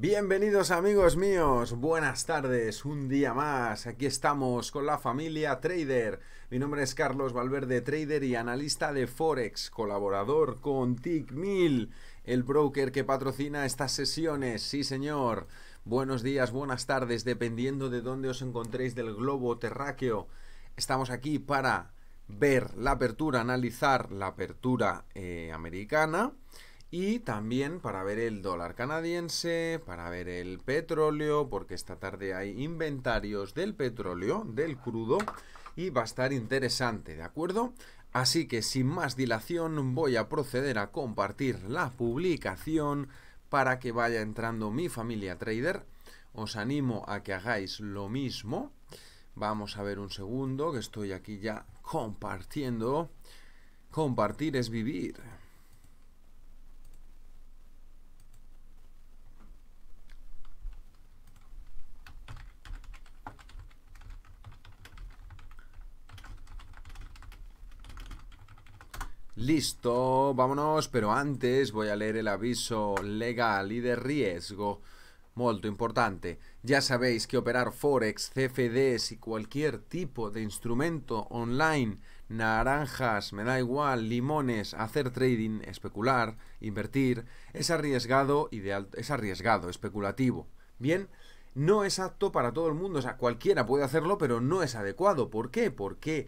Bienvenidos amigos míos, buenas tardes, un día más, aquí estamos con la familia Trader. Mi nombre es Carlos Valverde, trader y analista de Forex, colaborador con Tickmill, el broker que patrocina estas sesiones, sí señor. Buenos días, buenas tardes, dependiendo de dónde os encontréis del globo terráqueo. Estamos aquí para ver la apertura, analizar la apertura eh, americana y también para ver el dólar canadiense, para ver el petróleo, porque esta tarde hay inventarios del petróleo, del crudo, y va a estar interesante, ¿de acuerdo? Así que sin más dilación voy a proceder a compartir la publicación para que vaya entrando mi familia trader. Os animo a que hagáis lo mismo. Vamos a ver un segundo, que estoy aquí ya compartiendo. Compartir es vivir. Listo, vámonos, pero antes voy a leer el aviso legal y de riesgo. muy importante. Ya sabéis que operar Forex, CFDs y cualquier tipo de instrumento online, naranjas, me da igual, limones, hacer trading, especular, invertir, es arriesgado, ideal, es arriesgado, especulativo. Bien, no es apto para todo el mundo, o sea, cualquiera puede hacerlo, pero no es adecuado. ¿Por qué? Porque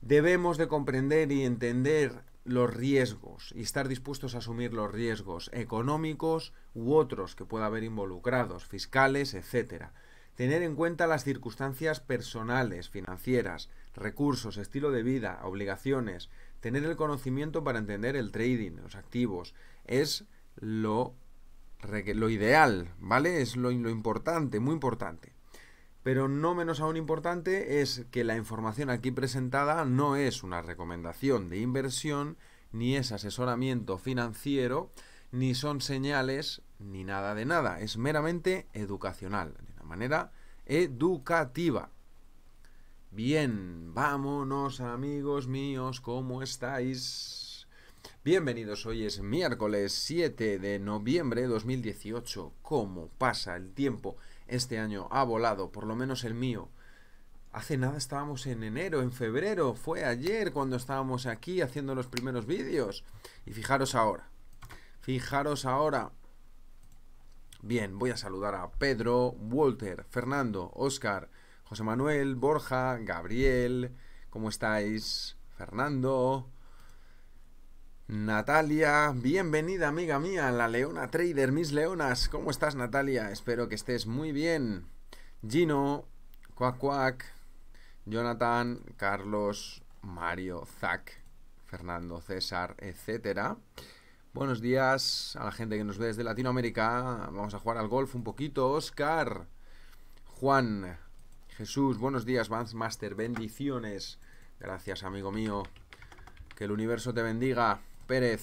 debemos de comprender y entender los riesgos y estar dispuestos a asumir los riesgos económicos u otros que pueda haber involucrados, fiscales, etcétera. Tener en cuenta las circunstancias personales, financieras, recursos, estilo de vida, obligaciones, tener el conocimiento para entender el trading, los activos, es lo, lo ideal, ¿vale? Es lo, lo importante, muy importante. Pero no menos aún importante es que la información aquí presentada no es una recomendación de inversión, ni es asesoramiento financiero, ni son señales, ni nada de nada. Es meramente educacional, de una manera educativa. Bien, vámonos amigos míos, ¿cómo estáis? Bienvenidos, hoy es miércoles 7 de noviembre de 2018. ¿Cómo pasa el tiempo? este año ha volado, por lo menos el mío. Hace nada estábamos en enero, en febrero, fue ayer cuando estábamos aquí haciendo los primeros vídeos. Y fijaros ahora, fijaros ahora. Bien, voy a saludar a Pedro, Walter, Fernando, Oscar, José Manuel, Borja, Gabriel, ¿cómo estáis? Fernando, Natalia, bienvenida amiga mía, la Leona Trader, mis leonas. ¿Cómo estás Natalia? Espero que estés muy bien. Gino, Cuac Cuac, Jonathan, Carlos, Mario, Zac, Fernando, César, etcétera. Buenos días a la gente que nos ve desde Latinoamérica. Vamos a jugar al golf un poquito. Oscar, Juan, Jesús, buenos días, Vance Master, bendiciones. Gracias, amigo mío. Que el universo te bendiga. Pérez,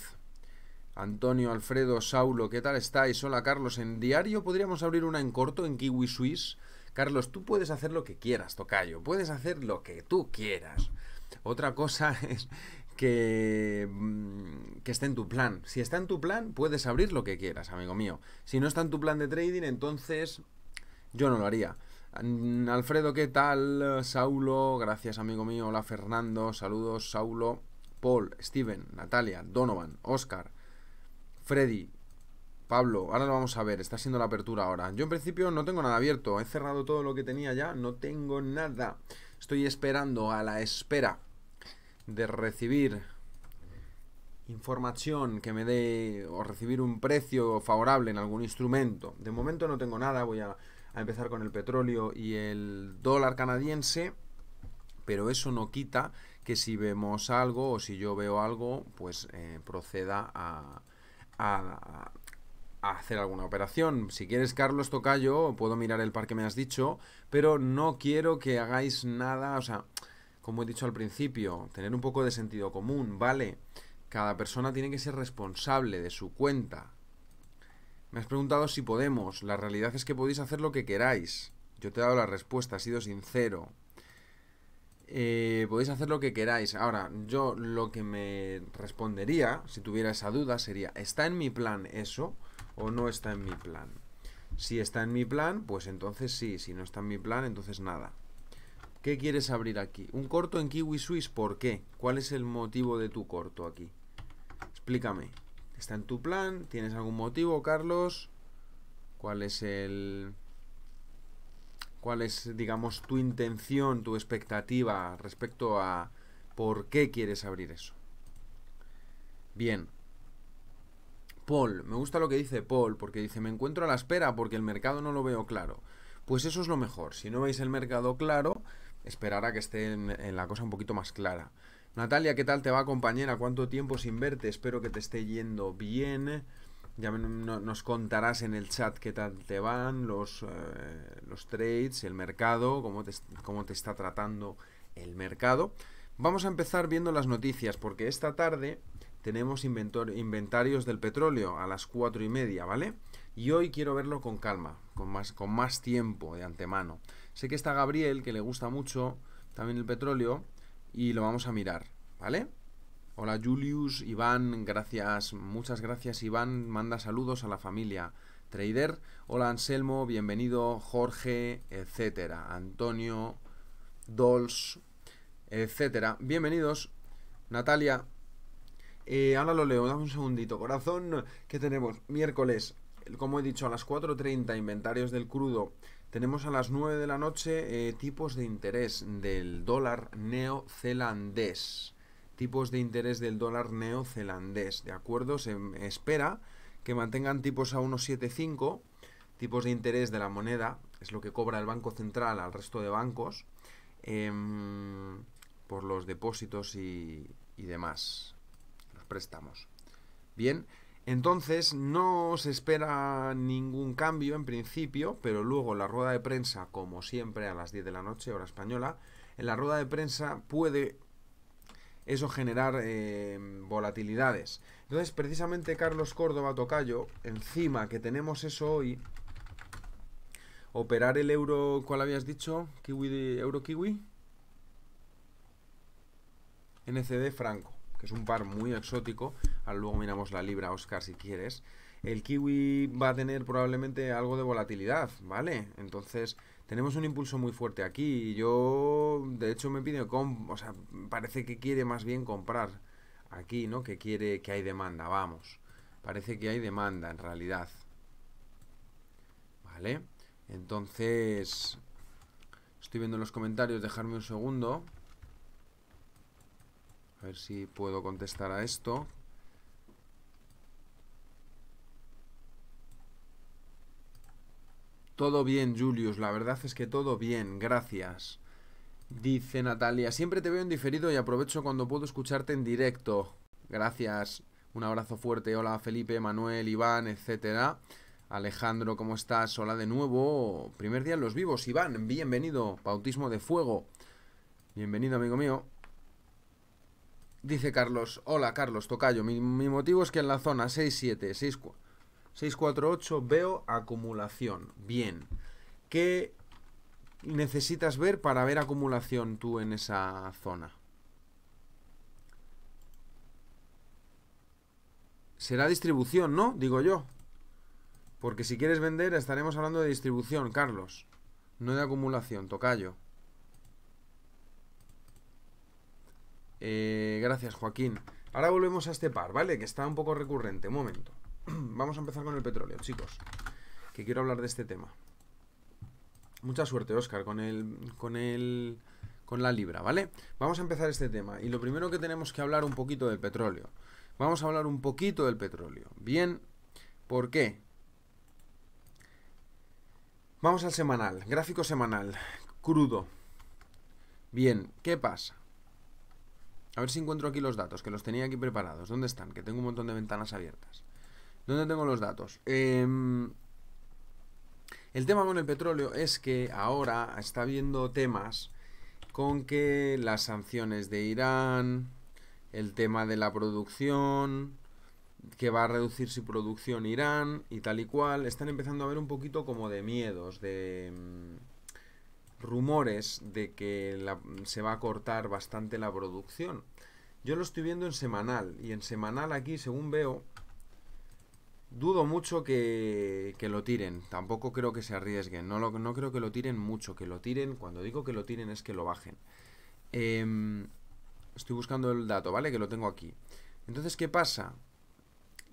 Antonio, Alfredo, Saulo, ¿qué tal estáis? Hola Carlos, en diario podríamos abrir una en corto en Kiwi Swiss. Carlos, tú puedes hacer lo que quieras, Tocayo, puedes hacer lo que tú quieras. Otra cosa es que, mm, que esté en tu plan. Si está en tu plan, puedes abrir lo que quieras, amigo mío. Si no está en tu plan de trading, entonces yo no lo haría. Mm, Alfredo, ¿qué tal? Saulo, gracias, amigo mío. Hola Fernando, saludos, Saulo. Paul, Steven, Natalia, Donovan, Oscar, Freddy, Pablo, ahora lo vamos a ver, está siendo la apertura ahora. Yo en principio no tengo nada abierto, he cerrado todo lo que tenía ya, no tengo nada. Estoy esperando a la espera de recibir información que me dé o recibir un precio favorable en algún instrumento. De momento no tengo nada, voy a, a empezar con el petróleo y el dólar canadiense, pero eso no quita que si vemos algo o si yo veo algo, pues eh, proceda a, hacer alguna operación. Si quieres, Carlos Tocayo, puedo mirar el par que me has dicho, pero no quiero que hagáis nada, o sea, como he dicho al principio, tener un poco de sentido común, ¿vale? Cada persona tiene que ser responsable de su cuenta. Me has preguntado si podemos. La realidad es que podéis hacer lo que queráis. Yo te he dado la respuesta, he sido sincero. Eh, podéis hacer lo que queráis. Ahora, yo lo que me respondería, si tuviera esa duda, sería, ¿está en mi plan eso o no está en mi plan? Si está en mi plan, pues entonces sí. Si no está en mi plan, entonces nada. ¿Qué quieres abrir aquí? Un corto en Kiwi Swiss, ¿por qué? ¿Cuál es el motivo de tu corto aquí? Explícame. ¿Está en tu plan? ¿Tienes algún motivo, Carlos? ¿Cuál es el cuál es, digamos, tu intención, tu expectativa respecto a por qué quieres abrir eso. Bien. Paul, me gusta lo que dice Paul, porque dice, me encuentro a la espera porque el mercado no lo veo claro. Pues eso es lo mejor. Si no veis el mercado claro, esperará a que esté en, la cosa un poquito más clara. Natalia, ¿qué tal te va, compañera? ¿Cuánto tiempo sin verte? Espero que te esté yendo bien. Ya no, nos contarás en el chat qué tal te van los, eh, los trades, el mercado, cómo te, cómo te está tratando el mercado. Vamos a empezar viendo las noticias, porque esta tarde tenemos inventarios del petróleo a las cuatro y media, ¿vale? Y hoy quiero verlo con calma, con más, con más tiempo de antemano. Sé que está Gabriel, que le gusta mucho también el petróleo, y lo vamos a mirar, ¿vale? Hola Julius, Iván, gracias, muchas gracias Iván, manda saludos a la familia. Trader, hola Anselmo, bienvenido, Jorge, etcétera, Antonio, Dols, etcétera. Bienvenidos, Natalia. Eh, ahora lo leo, dame un segundito, corazón, que tenemos miércoles, como he dicho, a las 4.30 inventarios del crudo. Tenemos a las 9 de la noche eh, tipos de interés del dólar neozelandés tipos de interés del dólar neozelandés, ¿de acuerdo? Se espera que mantengan tipos a 1,75, tipos de interés de la moneda, es lo que cobra el Banco Central al resto de bancos, em, por los depósitos y, y demás, los préstamos. Bien, entonces no se espera ningún cambio en principio, pero luego la rueda de prensa, como siempre a las 10 de la noche, hora española, en la rueda de prensa puede eso generar eh, volatilidades. Entonces, precisamente Carlos Córdoba Tocayo, encima que tenemos eso hoy, operar el euro, ¿cuál habías dicho? Kiwi de euro kiwi. NCD franco, que es un par muy exótico. luego miramos la libra, Oscar, si quieres. El kiwi va a tener probablemente algo de volatilidad, ¿vale? Entonces, tenemos un impulso muy fuerte aquí. yo, de hecho, me pide, o sea, parece que quiere más bien comprar aquí, ¿no? Que quiere, que hay demanda, vamos. Parece que hay demanda, en realidad. ¿Vale? Entonces, estoy viendo los comentarios, dejarme un segundo. A ver si puedo contestar a esto. Todo bien, Julius, la verdad es que todo bien, gracias. Dice Natalia, siempre te veo en diferido y aprovecho cuando puedo escucharte en directo. Gracias, un abrazo fuerte, hola Felipe, Manuel, Iván, etcétera. Alejandro, ¿cómo estás? Hola de nuevo. Primer día en los vivos, Iván, bienvenido. Bautismo de fuego. Bienvenido, amigo mío. Dice Carlos, hola Carlos, tocayo. Mi, mi motivo es que en la zona 6-7, 6-4 648, veo acumulación. Bien. ¿Qué necesitas ver para ver acumulación tú en esa zona? Será distribución, ¿no? Digo yo. Porque si quieres vender estaremos hablando de distribución, Carlos. No de acumulación, tocayo. Eh, gracias, Joaquín. Ahora volvemos a este par, ¿vale? Que está un poco recurrente. Un momento. Vamos a empezar con el petróleo, chicos. Que quiero hablar de este tema. Mucha suerte, Oscar, con el. con el. con la libra, ¿vale? Vamos a empezar este tema. Y lo primero que tenemos que hablar un poquito del petróleo. Vamos a hablar un poquito del petróleo. Bien, ¿por qué? Vamos al semanal, gráfico semanal, crudo. Bien, ¿qué pasa? A ver si encuentro aquí los datos, que los tenía aquí preparados. ¿Dónde están? Que tengo un montón de ventanas abiertas. ¿Dónde tengo los datos? Em, el tema con el petróleo es que ahora está habiendo temas con que las sanciones de Irán, el tema de la producción, que va a reducir su producción Irán y tal y cual, están empezando a haber un poquito como de miedos, de em, rumores de que se va a cortar bastante la producción. Yo lo estoy viendo en semanal y en semanal aquí, según veo, Dudo mucho que, lo tiren. Tampoco creo que se arriesguen. No, lo, no creo que lo tiren mucho. Que lo tiren, cuando digo que lo tiren es que lo bajen. Em, estoy buscando el dato, ¿vale? Que lo tengo aquí. Entonces, ¿qué pasa?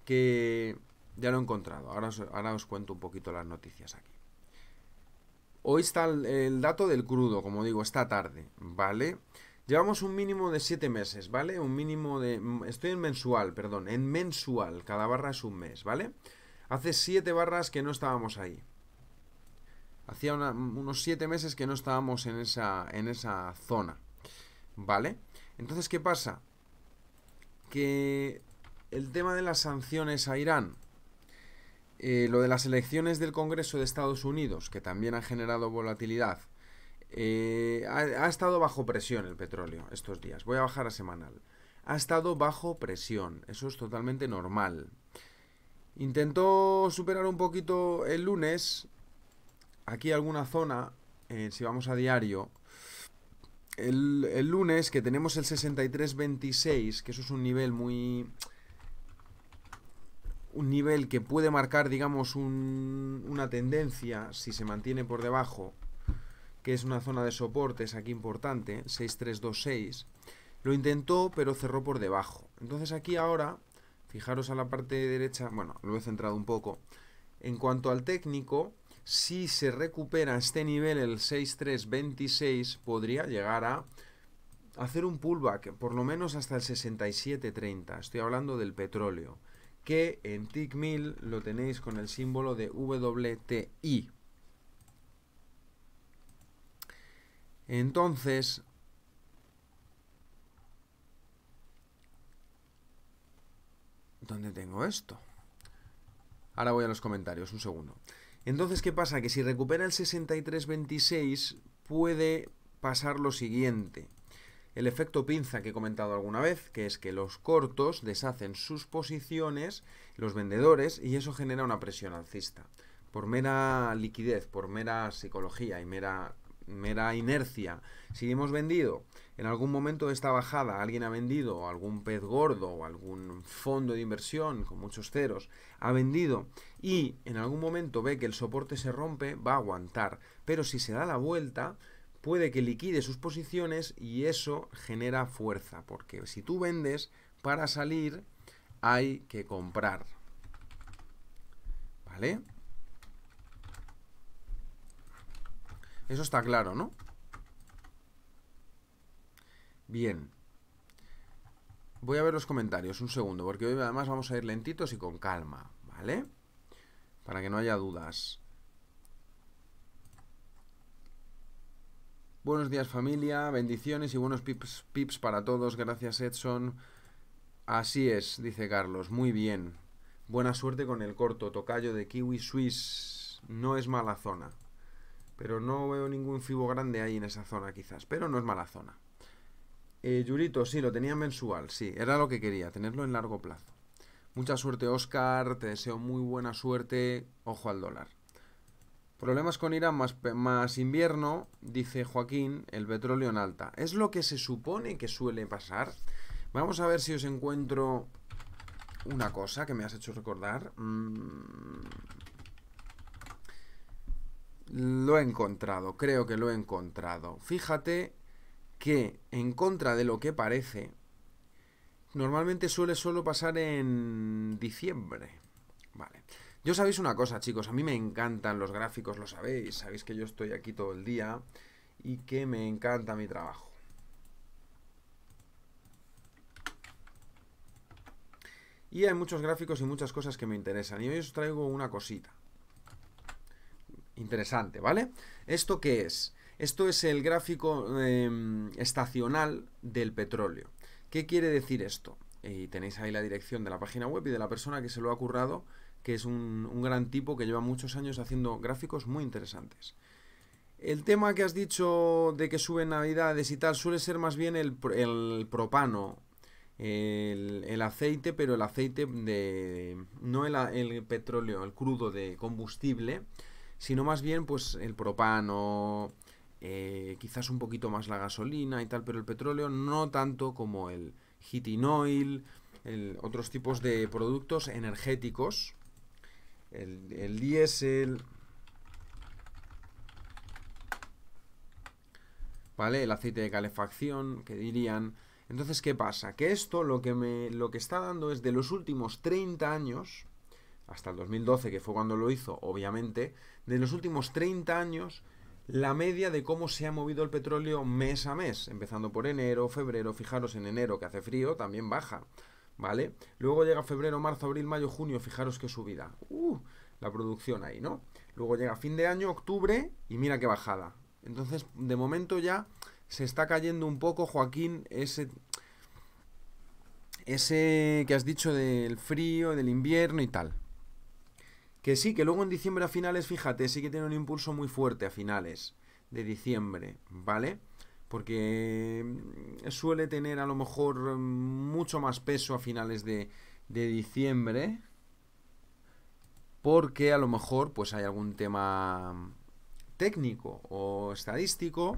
Que ya lo he encontrado. Ahora os, ahora os cuento un poquito las noticias aquí. Hoy está el, dato del crudo, como digo, esta tarde, ¿vale? vale Llevamos un mínimo de 7 meses, ¿vale? Un mínimo de... Mm, estoy en mensual, perdón, en mensual. Cada barra es un mes, ¿vale? Hace 7 barras que no estábamos ahí. Hacía mm, unos 7 meses que no estábamos en esa, en esa zona, ¿vale? Entonces, ¿qué pasa? Que el tema de las sanciones a Irán, eh, lo de las elecciones del Congreso de Estados Unidos, que también ha generado volatilidad, eh, ha, estado bajo presión el petróleo estos días. Voy a bajar a semanal. Ha estado bajo presión. Eso es totalmente normal. Intentó superar un poquito el lunes. Aquí alguna zona, eh, si vamos a diario. El, lunes que tenemos el 63.26, que eso es un nivel muy un nivel que puede marcar, digamos, una tendencia si se mantiene por debajo que es una zona de soportes aquí importante, 6326, lo intentó pero cerró por debajo. Entonces aquí ahora, fijaros a la parte derecha, bueno, lo he centrado un poco, en cuanto al técnico, si se recupera este nivel, el 6326, podría llegar a hacer un pullback, por lo menos hasta el 67.30. Estoy hablando del petróleo, que en TIC 1000 lo tenéis con el símbolo de WTI. Entonces, ¿dónde tengo esto? Ahora voy a los comentarios, un segundo. Entonces, ¿qué pasa? Que si recupera el 6326 puede pasar lo siguiente. El efecto pinza que he comentado alguna vez, que es que los cortos deshacen sus posiciones, los vendedores, y eso genera una presión alcista. Por mera liquidez, por mera psicología y mera mera inercia. Si hemos vendido en algún momento de esta bajada, alguien ha vendido, algún pez gordo o algún fondo de inversión con muchos ceros, ha vendido y en algún momento ve que el soporte se rompe, va a aguantar. Pero si se da la vuelta, puede que liquide sus posiciones y eso genera fuerza, porque si tú vendes para salir, hay que comprar. ¿Vale? Eso está claro, ¿no? Bien. Voy a ver los comentarios, un segundo, porque hoy además vamos a ir lentitos y con calma, ¿vale? Para que no haya dudas. Buenos días familia, bendiciones y buenos pips, pips para todos, gracias Edson. Así es, dice Carlos, muy bien. Buena suerte con el corto, tocayo de Kiwi Swiss. No es mala zona. Pero no veo ningún fibo grande ahí en esa zona quizás. Pero no es mala zona. Eh, Yurito, sí, lo tenía mensual. Sí, era lo que quería, tenerlo en largo plazo. Mucha suerte, Oscar. Te deseo muy buena suerte. Ojo al dólar. Problemas con Irán más, más invierno, dice Joaquín, el petróleo en alta. Es lo que se supone que suele pasar. Vamos a ver si os encuentro una cosa que me has hecho recordar. Mm, lo he encontrado, creo que lo he encontrado. Fíjate que, en contra de lo que parece, normalmente suele solo pasar en diciembre. Vale. Yo sabéis una cosa, chicos, a mí me encantan los gráficos, lo sabéis, sabéis que yo estoy aquí todo el día y que me encanta mi trabajo. Y hay muchos gráficos y muchas cosas que me interesan. Y hoy os traigo una cosita. Interesante, ¿vale? ¿Esto qué es? Esto es el gráfico em, estacional del petróleo. ¿Qué quiere decir esto? Eh, y tenéis ahí la dirección de la página web y de la persona que se lo ha currado, que es un, gran tipo que lleva muchos años haciendo gráficos muy interesantes. El tema que has dicho de que sube navidades y tal suele ser más bien el, propano, el, aceite, pero el aceite de... no el, el petróleo, el crudo de combustible, sino más bien pues el propano, eh, quizás un poquito más la gasolina y tal, pero el petróleo no tanto como el heating oil, otros tipos de productos energéticos, el, diésel, ¿vale? El aceite de calefacción, que dirían. Entonces, ¿qué pasa? Que esto lo que, me, lo que está dando es de los últimos 30 años, hasta el 2012, que fue cuando lo hizo, obviamente, de los últimos 30 años la media de cómo se ha movido el petróleo mes a mes, empezando por enero, febrero, fijaros en enero que hace frío, también baja, ¿vale? Luego llega febrero, marzo, abril, mayo, junio, fijaros qué subida. Uh, la producción ahí, ¿no? Luego llega fin de año, octubre y mira qué bajada. Entonces, de momento ya se está cayendo un poco, Joaquín, ese ese que has dicho del frío, del invierno y tal. Que sí, que luego en diciembre a finales, fíjate, sí que tiene un impulso muy fuerte a finales de diciembre, ¿vale? Porque mm, suele tener a lo mejor mm, mucho más peso a finales de, de diciembre. Porque a lo mejor pues hay algún tema técnico o estadístico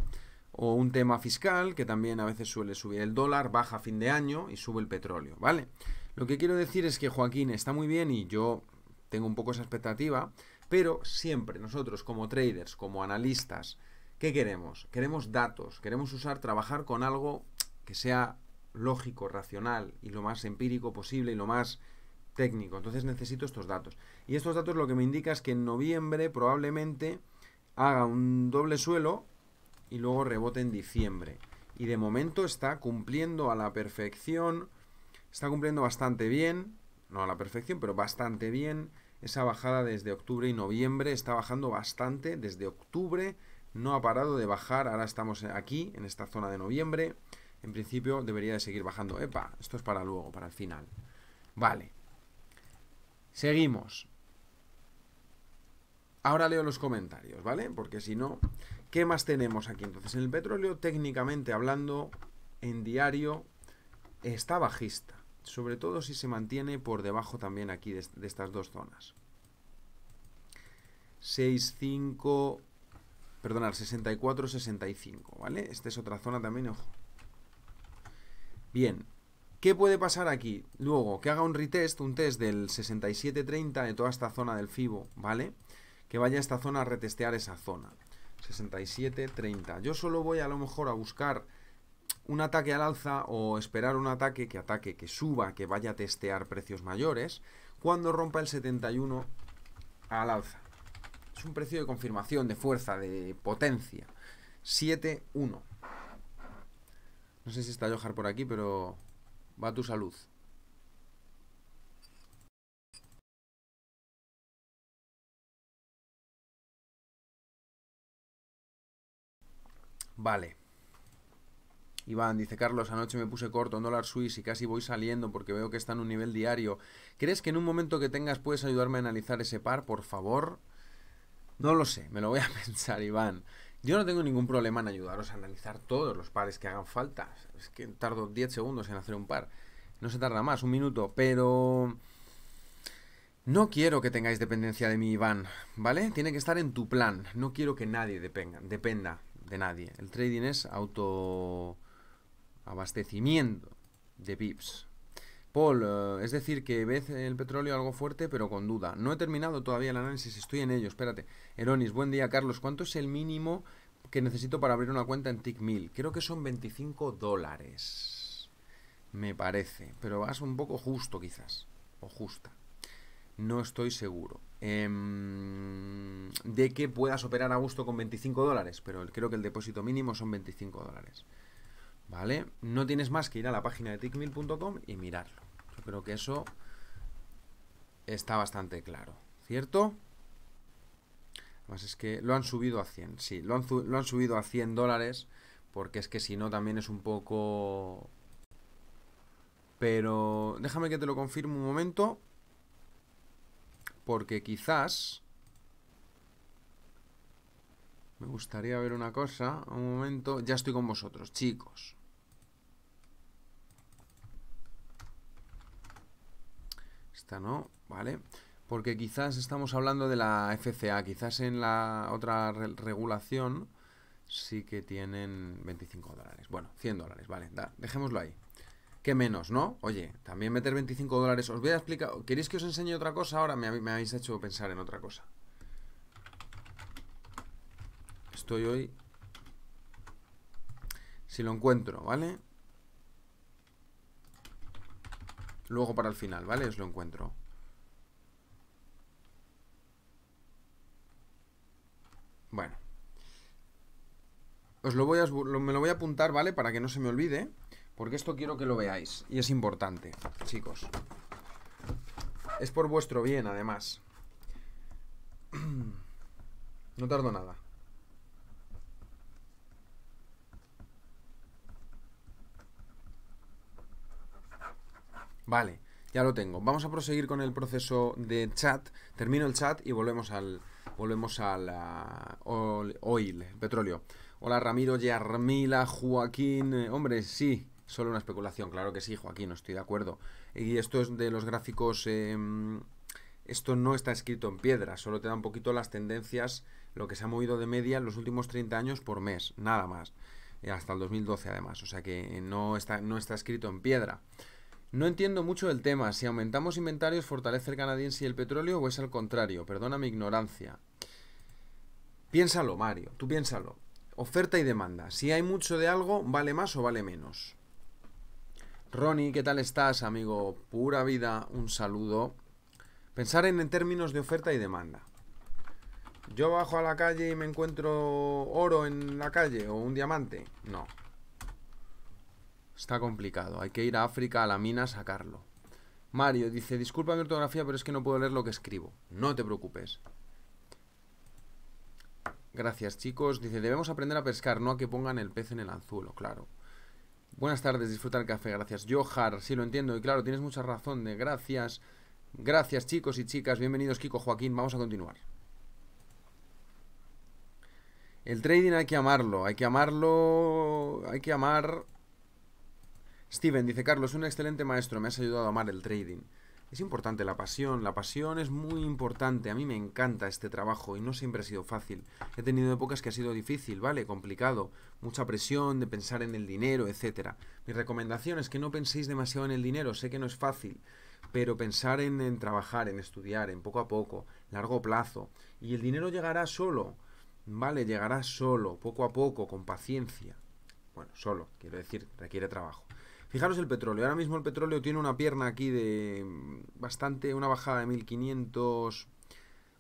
o un tema fiscal que también a veces suele subir el dólar, baja a fin de año y sube el petróleo, ¿vale? Lo que quiero decir es que Joaquín está muy bien y yo tengo un poco esa expectativa, pero siempre nosotros como traders, como analistas, ¿qué queremos? Queremos datos, queremos usar, trabajar con algo que sea lógico, racional y lo más empírico posible y lo más técnico. Entonces necesito estos datos. Y estos datos lo que me indica es que en noviembre probablemente haga un doble suelo y luego rebote en diciembre. Y de momento está cumpliendo a la perfección, está cumpliendo bastante bien, no a la perfección, pero bastante bien esa bajada desde octubre y noviembre está bajando bastante, desde octubre no ha parado de bajar, ahora estamos aquí, en esta zona de noviembre, en principio debería de seguir bajando, epa, esto es para luego, para el final, vale, seguimos, ahora leo los comentarios, ¿vale? Porque si no, ¿qué más tenemos aquí? Entonces, el petróleo técnicamente hablando, en diario, está bajista, sobre todo si se mantiene por debajo también aquí de, estas dos zonas. 6, 5, perdonar, 64, 65, ¿vale? Esta es otra zona también, ojo. Bien, ¿qué puede pasar aquí? Luego, que haga un retest, un test del 67-30 de toda esta zona del FIBO, ¿vale? Que vaya a esta zona a retestear esa zona. 67-30. Yo solo voy a lo mejor a buscar un ataque al alza o esperar un ataque que ataque, que suba, que vaya a testear precios mayores, cuando rompa el 71 al alza. Es un precio de confirmación, de fuerza, de potencia. 7-1. No sé si está Johar por aquí, pero va a tu salud. Vale. Iván dice, Carlos, anoche me puse corto en dólar suiz y casi voy saliendo porque veo que está en un nivel diario. ¿Crees que en un momento que tengas puedes ayudarme a analizar ese par, por favor? No lo sé, me lo voy a pensar, Iván. Yo no tengo ningún problema en ayudaros a analizar todos los pares que hagan falta. Es que tardo 10 segundos en hacer un par. No se tarda más, un minuto, pero... No quiero que tengáis dependencia de mí, Iván, ¿vale? Tiene que estar en tu plan. No quiero que nadie dependa de nadie. El trading es auto Abastecimiento de pips Paul, eh, es decir, que ves el petróleo algo fuerte, pero con duda. No he terminado todavía el análisis, estoy en ello, espérate. Eronis, buen día, Carlos. ¿Cuánto es el mínimo que necesito para abrir una cuenta en TickMill? Creo que son 25 dólares, me parece. Pero vas un poco justo, quizás, o justa. No estoy seguro em, de que puedas operar a gusto con 25 dólares, pero creo que el depósito mínimo son 25 dólares. No tienes más que ir a la página de tickmill.com y mirarlo. Yo creo que eso está bastante claro, ¿cierto? Además es que lo han subido a 100, sí, lo han, subido a 100 dólares, porque es que si no también es un poco... Pero déjame que te lo confirme un momento, porque quizás... Me gustaría ver una cosa, un momento, ya estoy con vosotros, chicos. no, ¿vale? Porque quizás estamos hablando de la FCA, quizás en la otra regulación sí que tienen 25 dólares. Bueno, 100 dólares, vale, dejémoslo ahí. ¿Qué menos, no? Oye, también meter 25 dólares. Os voy a explicar. ¿Queréis que os enseñe otra cosa? Ahora me habéis hecho pensar en otra cosa. Estoy hoy si lo encuentro, ¿vale? Luego para el final, ¿vale? Os lo encuentro. Bueno. Os lo voy a, me lo voy a apuntar, ¿vale? Para que no se me olvide. Porque esto quiero que lo veáis. Y es importante, chicos. Es por vuestro bien, además. No tardo nada. Vale, ya lo tengo. Vamos a proseguir con el proceso de chat. Termino el chat y volvemos al volvemos al oil, petróleo. Hola Ramiro, Yarmila, Joaquín. Eh, hombre, sí, solo una especulación, claro que sí, Joaquín, estoy de acuerdo. Y esto es de los gráficos. Em, esto no está escrito en piedra, solo te da un poquito las tendencias, lo que se ha movido de media en los últimos 30 años por mes, nada más. Eh, hasta el 2012 además, o sea que no está, no está escrito en piedra. No entiendo mucho el tema, si aumentamos inventarios fortalece el canadiense y el petróleo o es al contrario, perdona mi ignorancia. Piénsalo, Mario, tú piénsalo. Oferta y demanda. Si hay mucho de algo, ¿vale más o vale menos? Ronnie, ¿qué tal estás, amigo? Pura vida, un saludo. Pensar en términos de oferta y demanda. Yo bajo a la calle y me encuentro oro en la calle o un diamante. No, Está complicado. Hay que ir a África, a la mina, a sacarlo. Mario dice, disculpa mi ortografía, pero es que no puedo leer lo que escribo. No te preocupes. Gracias, chicos. Dice, debemos aprender a pescar, no a que pongan el pez en el anzuelo, claro. Buenas tardes, disfruta el café, gracias. Johar, sí lo entiendo, y claro, tienes mucha razón de gracias. Gracias, chicos y chicas. Bienvenidos, Kiko Joaquín. Vamos a continuar. El trading hay que amarlo, hay que amarlo, hay que amar Steven dice, Carlos, un excelente maestro, me has ayudado a amar el trading. Es importante la pasión, la pasión es muy importante, a mí me encanta este trabajo y no siempre ha sido fácil. He tenido épocas que ha sido difícil, ¿vale? Complicado, mucha presión de pensar en el dinero, etcétera Mi recomendación es que no penséis demasiado en el dinero, sé que no es fácil, pero pensar en, en trabajar, en estudiar, en poco a poco, largo plazo, y el dinero llegará solo, ¿vale? Llegará solo, poco a poco, con paciencia. Bueno, solo, quiero decir, requiere trabajo. Fijaros el petróleo. Ahora mismo el petróleo tiene una pierna aquí de mm, bastante, una bajada de 1500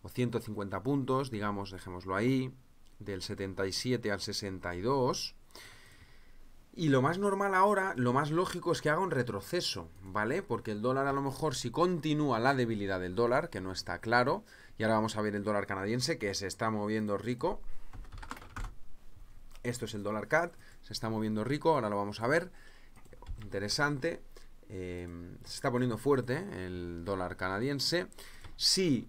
o 150 puntos, digamos, dejémoslo ahí, del 77 al 62. Y lo más normal ahora, lo más lógico es que haga un retroceso, ¿vale? Porque el dólar a lo mejor si continúa la debilidad del dólar, que no está claro, y ahora vamos a ver el dólar canadiense que se está moviendo rico. Esto es el dólar CAD, se está moviendo rico, ahora lo vamos a ver interesante. Eh, se está poniendo fuerte el dólar canadiense. Si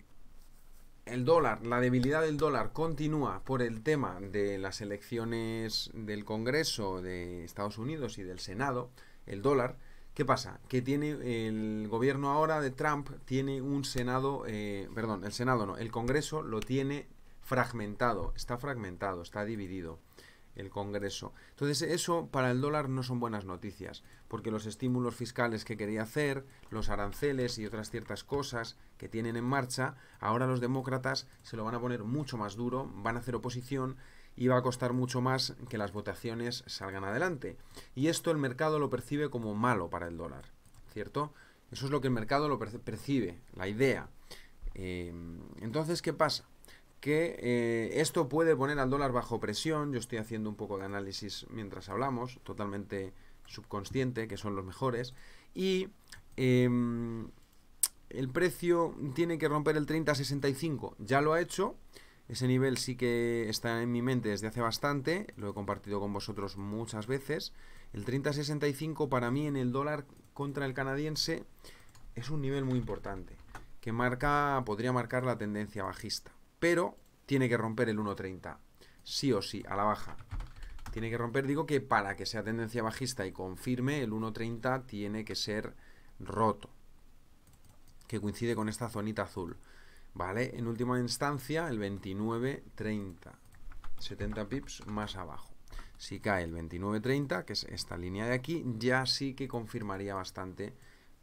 el dólar, la debilidad del dólar continúa por el tema de las elecciones del Congreso de Estados Unidos y del Senado, el dólar, ¿qué pasa? Que tiene el gobierno ahora de Trump tiene un Senado, eh, perdón, el Senado no, el Congreso lo tiene fragmentado, está fragmentado, está dividido el Congreso. Entonces eso para el dólar no son buenas noticias, porque los estímulos fiscales que quería hacer, los aranceles y otras ciertas cosas que tienen en marcha, ahora los demócratas se lo van a poner mucho más duro, van a hacer oposición y va a costar mucho más que las votaciones salgan adelante. Y esto el mercado lo percibe como malo para el dólar, ¿cierto? Eso es lo que el mercado lo percibe, la idea. Eh, entonces, ¿qué pasa? que eh, esto puede poner al dólar bajo presión. Yo estoy haciendo un poco de análisis mientras hablamos, totalmente subconsciente, que son los mejores. Y em, el precio tiene que romper el 30.65, Ya lo ha hecho. Ese nivel sí que está en mi mente desde hace bastante. Lo he compartido con vosotros muchas veces. El 30-65 para mí en el dólar contra el canadiense es un nivel muy importante. Que marca, podría marcar la tendencia bajista pero tiene que romper el 1.30, sí o sí, a la baja. Tiene que romper, digo que para que sea tendencia bajista y confirme, el 1.30 tiene que ser roto, que coincide con esta zonita azul. ¿Vale? En última instancia, el 29.30, 70 pips más abajo. Si cae el 29.30, que es esta línea de aquí, ya sí que confirmaría bastante.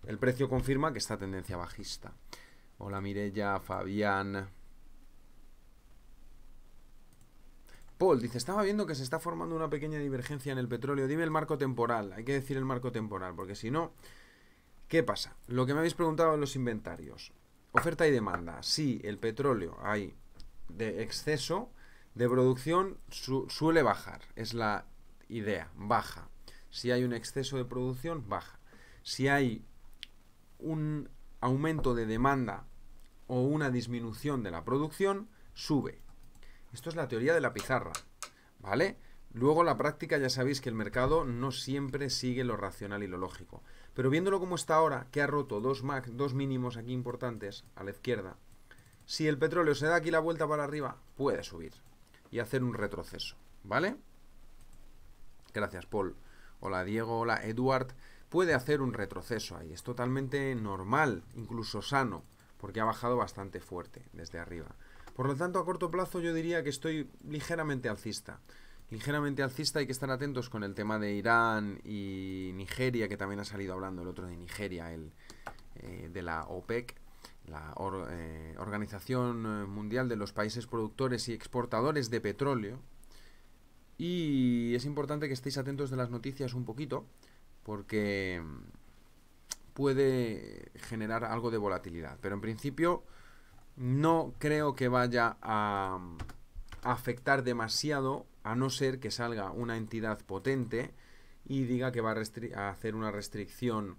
El precio confirma que está tendencia bajista. Hola Mirella, Fabián. Paul dice, estaba viendo que se está formando una pequeña divergencia en el petróleo. Dime el marco temporal. Hay que decir el marco temporal, porque si no, ¿qué pasa? Lo que me habéis preguntado en los inventarios. Oferta y demanda. Si el petróleo hay de exceso de producción, suele bajar. Es la idea. Baja. Si hay un exceso de producción, baja. Si hay un aumento de demanda o una disminución de la producción, sube. Esto es la teoría de la pizarra, ¿vale? Luego la práctica ya sabéis que el mercado no siempre sigue lo racional y lo lógico. Pero viéndolo como está ahora, que ha roto dos, max, dos mínimos aquí importantes a la izquierda, si el petróleo se da aquí la vuelta para arriba, puede subir y hacer un retroceso, ¿vale? Gracias, Paul. Hola, Diego. Hola, Edward. Puede hacer un retroceso ahí. Es totalmente normal, incluso sano, porque ha bajado bastante fuerte desde arriba. Por lo tanto, a corto plazo yo diría que estoy ligeramente alcista. Ligeramente alcista hay que estar atentos con el tema de Irán y Nigeria, que también ha salido hablando el otro de Nigeria, el eh, de la OPEC, la eh, Organización eh, Mundial de los Países Productores y Exportadores de Petróleo. Y es importante que estéis atentos de las noticias un poquito, porque puede generar algo de volatilidad. Pero en principio no creo que vaya a, mm, afectar demasiado, a no ser que salga una entidad potente y diga que va a, hacer una restricción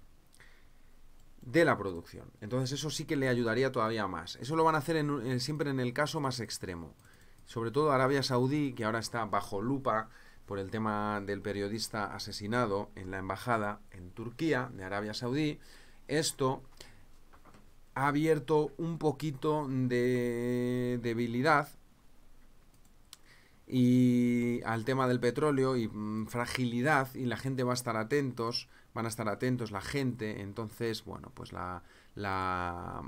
de la producción. Entonces eso sí que le ayudaría todavía más. Eso lo van a hacer siempre en el caso más extremo. Sobre todo Arabia Saudí, que ahora está bajo lupa por el tema del periodista asesinado en la embajada en Turquía de Arabia Saudí. Esto ha abierto un poquito de debilidad y al tema del petróleo y mm, fragilidad y la gente va a estar atentos, van a estar atentos la gente, entonces, bueno, pues la, la,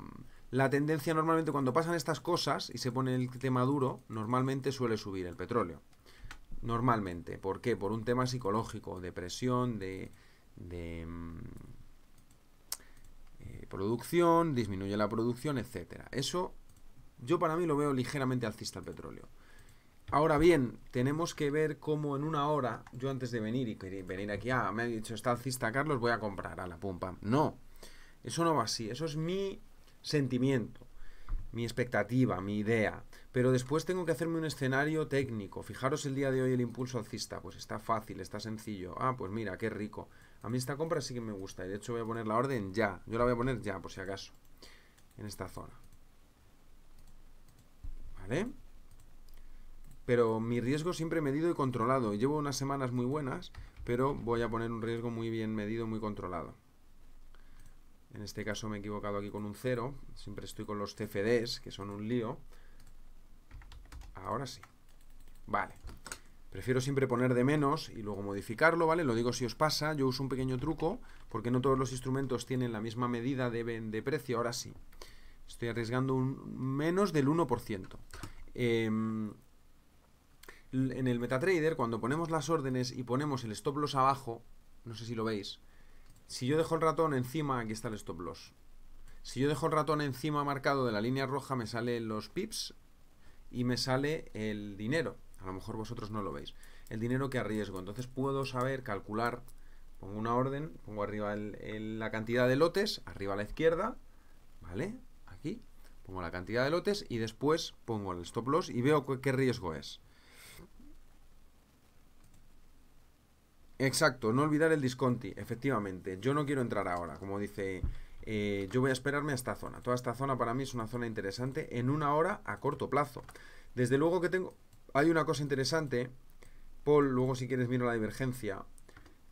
la tendencia normalmente cuando pasan estas cosas y se pone el tema duro, normalmente suele subir el petróleo. Normalmente, ¿por qué? Por un tema psicológico, depresión, de, de mm, producción, disminuye la producción, etcétera. Eso yo para mí lo veo ligeramente alcista el petróleo. Ahora bien, tenemos que ver cómo en una hora, yo antes de venir y venir aquí, ah, me ha dicho está alcista Carlos, voy a comprar a la pumpa. No, eso no va así, eso es mi sentimiento, mi expectativa, mi idea. Pero después tengo que hacerme un escenario técnico. Fijaros el día de hoy el impulso alcista, pues está fácil, está sencillo. Ah, pues mira, qué rico. A mí esta compra sí que me gusta. Y de hecho voy a poner la orden ya. Yo la voy a poner ya, por si acaso. En esta zona. ¿Vale? Pero mi riesgo siempre medido y controlado. Llevo unas semanas muy buenas, pero voy a poner un riesgo muy bien medido, muy controlado. En este caso me he equivocado aquí con un cero. Siempre estoy con los CFDs, que son un lío. Ahora sí. Vale. Prefiero siempre poner de menos y luego modificarlo, ¿vale? Lo digo si os pasa, yo uso un pequeño truco, porque no todos los instrumentos tienen la misma medida de, de precio, ahora sí. Estoy arriesgando un menos del 1%. Em, en el MetaTrader, cuando ponemos las órdenes y ponemos el stop loss abajo, no sé si lo veis, si yo dejo el ratón encima, aquí está el stop loss. Si yo dejo el ratón encima marcado de la línea roja, me salen los pips y me sale el dinero. A lo mejor vosotros no lo veis. El dinero que arriesgo. Entonces puedo saber, calcular, pongo una orden, pongo arriba la cantidad de lotes, arriba a la izquierda, ¿vale? Aquí, pongo la cantidad de lotes y después pongo el stop loss y veo qué riesgo es. Exacto, no olvidar el disconti, efectivamente. Yo no quiero entrar ahora, como dice... Eh, yo voy a esperarme a esta zona. Toda esta zona para mí es una zona interesante en una hora a corto plazo. Desde luego que tengo hay una cosa interesante, Paul, luego si quieres miro la divergencia.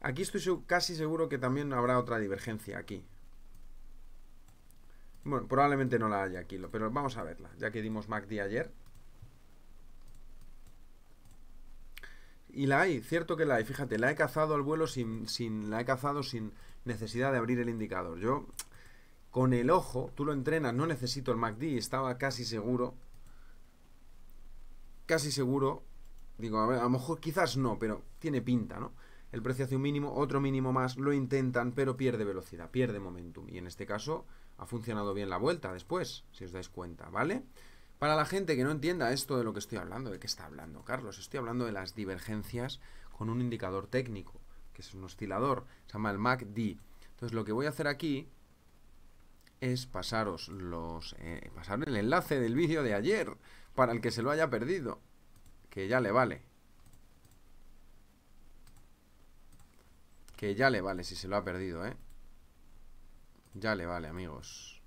Aquí estoy casi seguro que también habrá otra divergencia aquí. Bueno, probablemente no la haya aquí, pero vamos a verla, ya que dimos MACD ayer. Y la hay, cierto que la hay, fíjate, la he cazado al vuelo sin, la he cazado sin necesidad de abrir el indicador. Yo, con el ojo, tú lo entrenas, no necesito el MACD, estaba casi seguro casi seguro, digo, a, ver, a lo mejor quizás no, pero tiene pinta, ¿no? El precio hace un mínimo, otro mínimo más, lo intentan, pero pierde velocidad, pierde momentum. Y en este caso ha funcionado bien la vuelta después, si os dais cuenta, ¿vale? Para la gente que no entienda esto de lo que estoy hablando, ¿de qué está hablando Carlos? Estoy hablando de las divergencias con un indicador técnico, que es un oscilador, se llama el MACD. Entonces lo que voy a hacer aquí es pasaros los, eh, el enlace del vídeo de ayer, para el que se lo haya perdido, que ya le vale. Que ya le vale si se lo ha perdido, ¿eh? Ya le vale, amigos.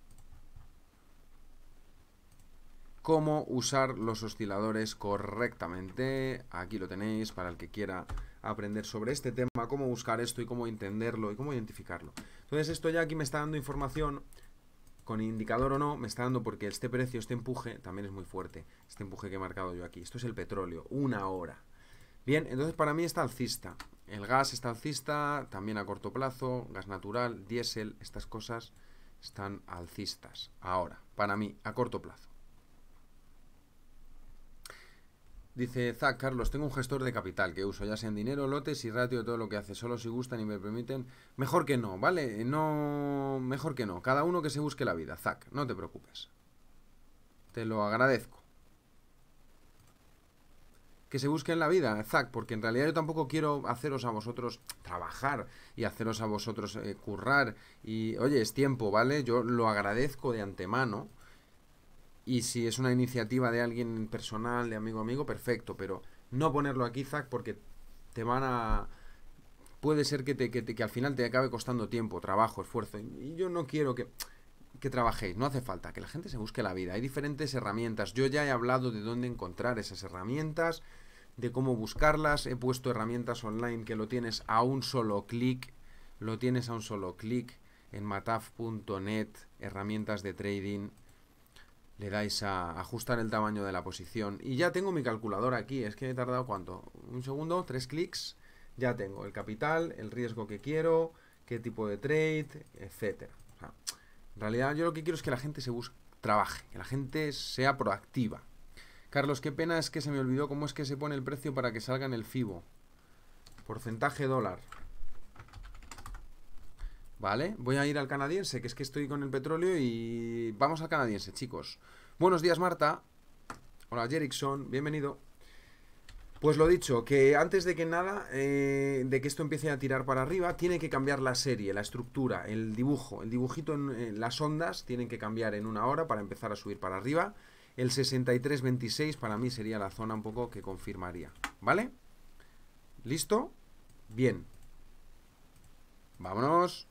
Cómo usar los osciladores correctamente. Aquí lo tenéis para el que quiera aprender sobre este tema, cómo buscar esto y cómo entenderlo y cómo identificarlo. Entonces esto ya aquí me está dando información con indicador o no, me está dando porque este precio, este empuje, también es muy fuerte. Este empuje que he marcado yo aquí. Esto es el petróleo, una hora. Bien, entonces para mí está alcista. El gas está alcista, también a corto plazo, gas natural, diésel, estas cosas están alcistas. Ahora, para mí, a corto plazo. Dice Zac, Carlos, tengo un gestor de capital que uso, ya sea en dinero, lotes y ratio, todo lo que hace. Solo si gustan y me permiten. Mejor que no, ¿vale? Eh, no, mejor que no. Cada uno que se busque la vida, Zac. no te preocupes. Te lo agradezco. Que se busque en la vida, Zac, porque en realidad yo tampoco quiero haceros a vosotros trabajar y haceros a vosotros eh, currar. Y oye, es tiempo, ¿vale? Yo lo agradezco de antemano y si es una iniciativa de alguien personal, de amigo amigo, perfecto, pero no ponerlo aquí, Zach, porque te van a... Puede ser que, te, que, que al final te acabe costando tiempo, trabajo, esfuerzo. Y yo no quiero que, que trabajéis, no hace falta, que la gente se busque la vida. Hay diferentes herramientas. Yo ya he hablado de dónde encontrar esas herramientas, de cómo buscarlas. He puesto herramientas online que lo tienes a un solo clic. Lo tienes a un solo clic en mataf.net, herramientas de trading. Le dais a ajustar el tamaño de la posición. Y ya tengo mi calculadora aquí. Es que he tardado cuánto? Un segundo, tres clics. Ya tengo el capital, el riesgo que quiero, qué tipo de trade, etcétera. en realidad yo lo que quiero es que la gente se busque, trabaje, que la gente sea proactiva. Carlos, qué pena es que se me olvidó cómo es que se pone el precio para que salga en el FIBO. Porcentaje dólar. ¿Vale? Voy a ir al canadiense, que es que estoy con el petróleo y vamos al canadiense, chicos. Buenos días, Marta. Hola, Jerickson. Bienvenido. Pues lo dicho, que antes de que nada, eh, de que esto empiece a tirar para arriba, tiene que cambiar la serie, la estructura, el dibujo. El dibujito en, eh, las ondas tienen que cambiar en una hora para empezar a subir para arriba. El 6326 para mí sería la zona un poco que confirmaría. ¿Vale? ¿Listo? Bien. Vámonos.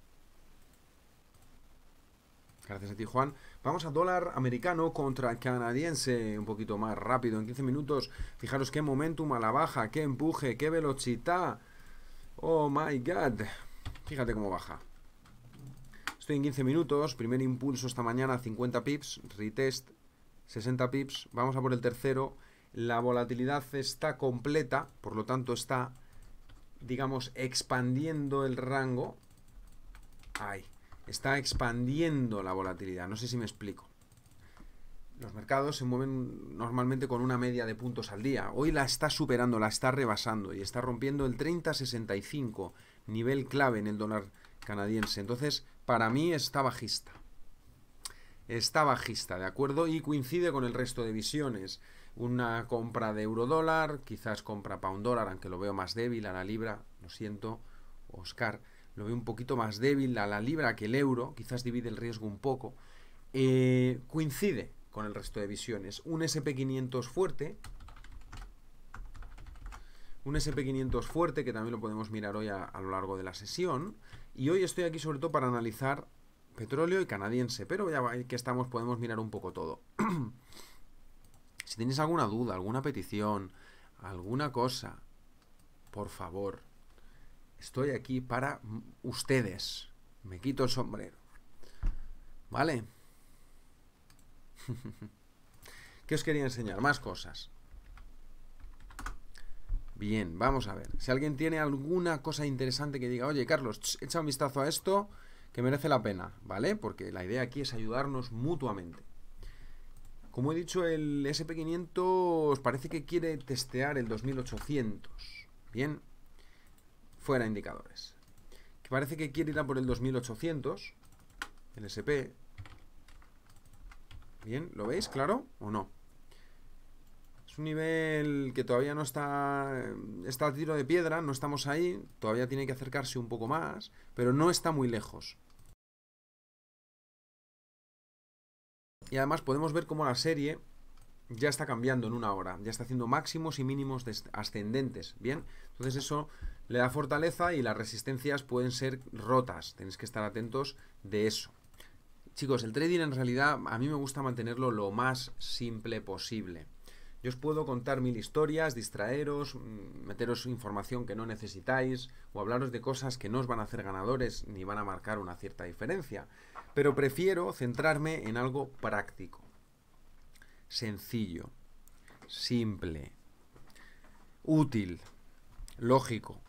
Gracias a ti, Juan. Vamos a dólar americano contra canadiense, un poquito más rápido, en 15 minutos. Fijaros qué momentum a la baja, qué empuje, qué velocidad. Oh my god. Fíjate cómo baja. Estoy en 15 minutos, primer impulso esta mañana, 50 pips, retest, 60 pips. Vamos a por el tercero. La volatilidad está completa, por lo tanto está, digamos, expandiendo el rango. Ahí, está expandiendo la volatilidad. No sé si me explico. Los mercados se mueven normalmente con una media de puntos al día. Hoy la está superando, la está rebasando y está rompiendo el 30.65, nivel clave en el dólar canadiense. Entonces, para mí está bajista. Está bajista, ¿de acuerdo? Y coincide con el resto de visiones. Una compra de euro dólar. quizás compra pound dólar, aunque lo veo más débil a la libra, lo siento, Oscar lo veo un poquito más débil a la libra que el euro, quizás divide el riesgo un poco, eh, coincide con el resto de visiones. Un SP500 fuerte, un SP500 fuerte que también lo podemos mirar hoy a, lo largo de la sesión. Y hoy estoy aquí sobre todo para analizar petróleo y canadiense, pero ya que estamos podemos mirar un poco todo. si tenéis alguna duda, alguna petición, alguna cosa, por favor, Estoy aquí para ustedes. Me quito el sombrero. ¿Vale? ¿Qué os quería enseñar? Más cosas. Bien, vamos a ver. Si alguien tiene alguna cosa interesante que diga, oye, Carlos, echa un vistazo a esto que merece la pena, ¿vale? Porque la idea aquí es ayudarnos mutuamente. Como he dicho, el SP500 parece que quiere testear el 2800. Bien, fuera indicadores. Que parece que quiere ir a por el 2800, el SP. Bien, ¿lo veis claro o no? Es un nivel que todavía no está, está a tiro de piedra, no estamos ahí, todavía tiene que acercarse un poco más, pero no está muy lejos. Y además podemos ver cómo la serie ya está cambiando en una hora, ya está haciendo máximos y mínimos ascendentes, ¿bien? Entonces eso le da fortaleza y las resistencias pueden ser rotas. Tenéis que estar atentos de eso. Chicos, el trading en realidad a mí me gusta mantenerlo lo más simple posible. Yo os puedo contar mil historias, distraeros, mm, meteros información que no necesitáis o hablaros de cosas que no os van a hacer ganadores ni van a marcar una cierta diferencia. Pero prefiero centrarme en algo práctico, sencillo, simple, útil, lógico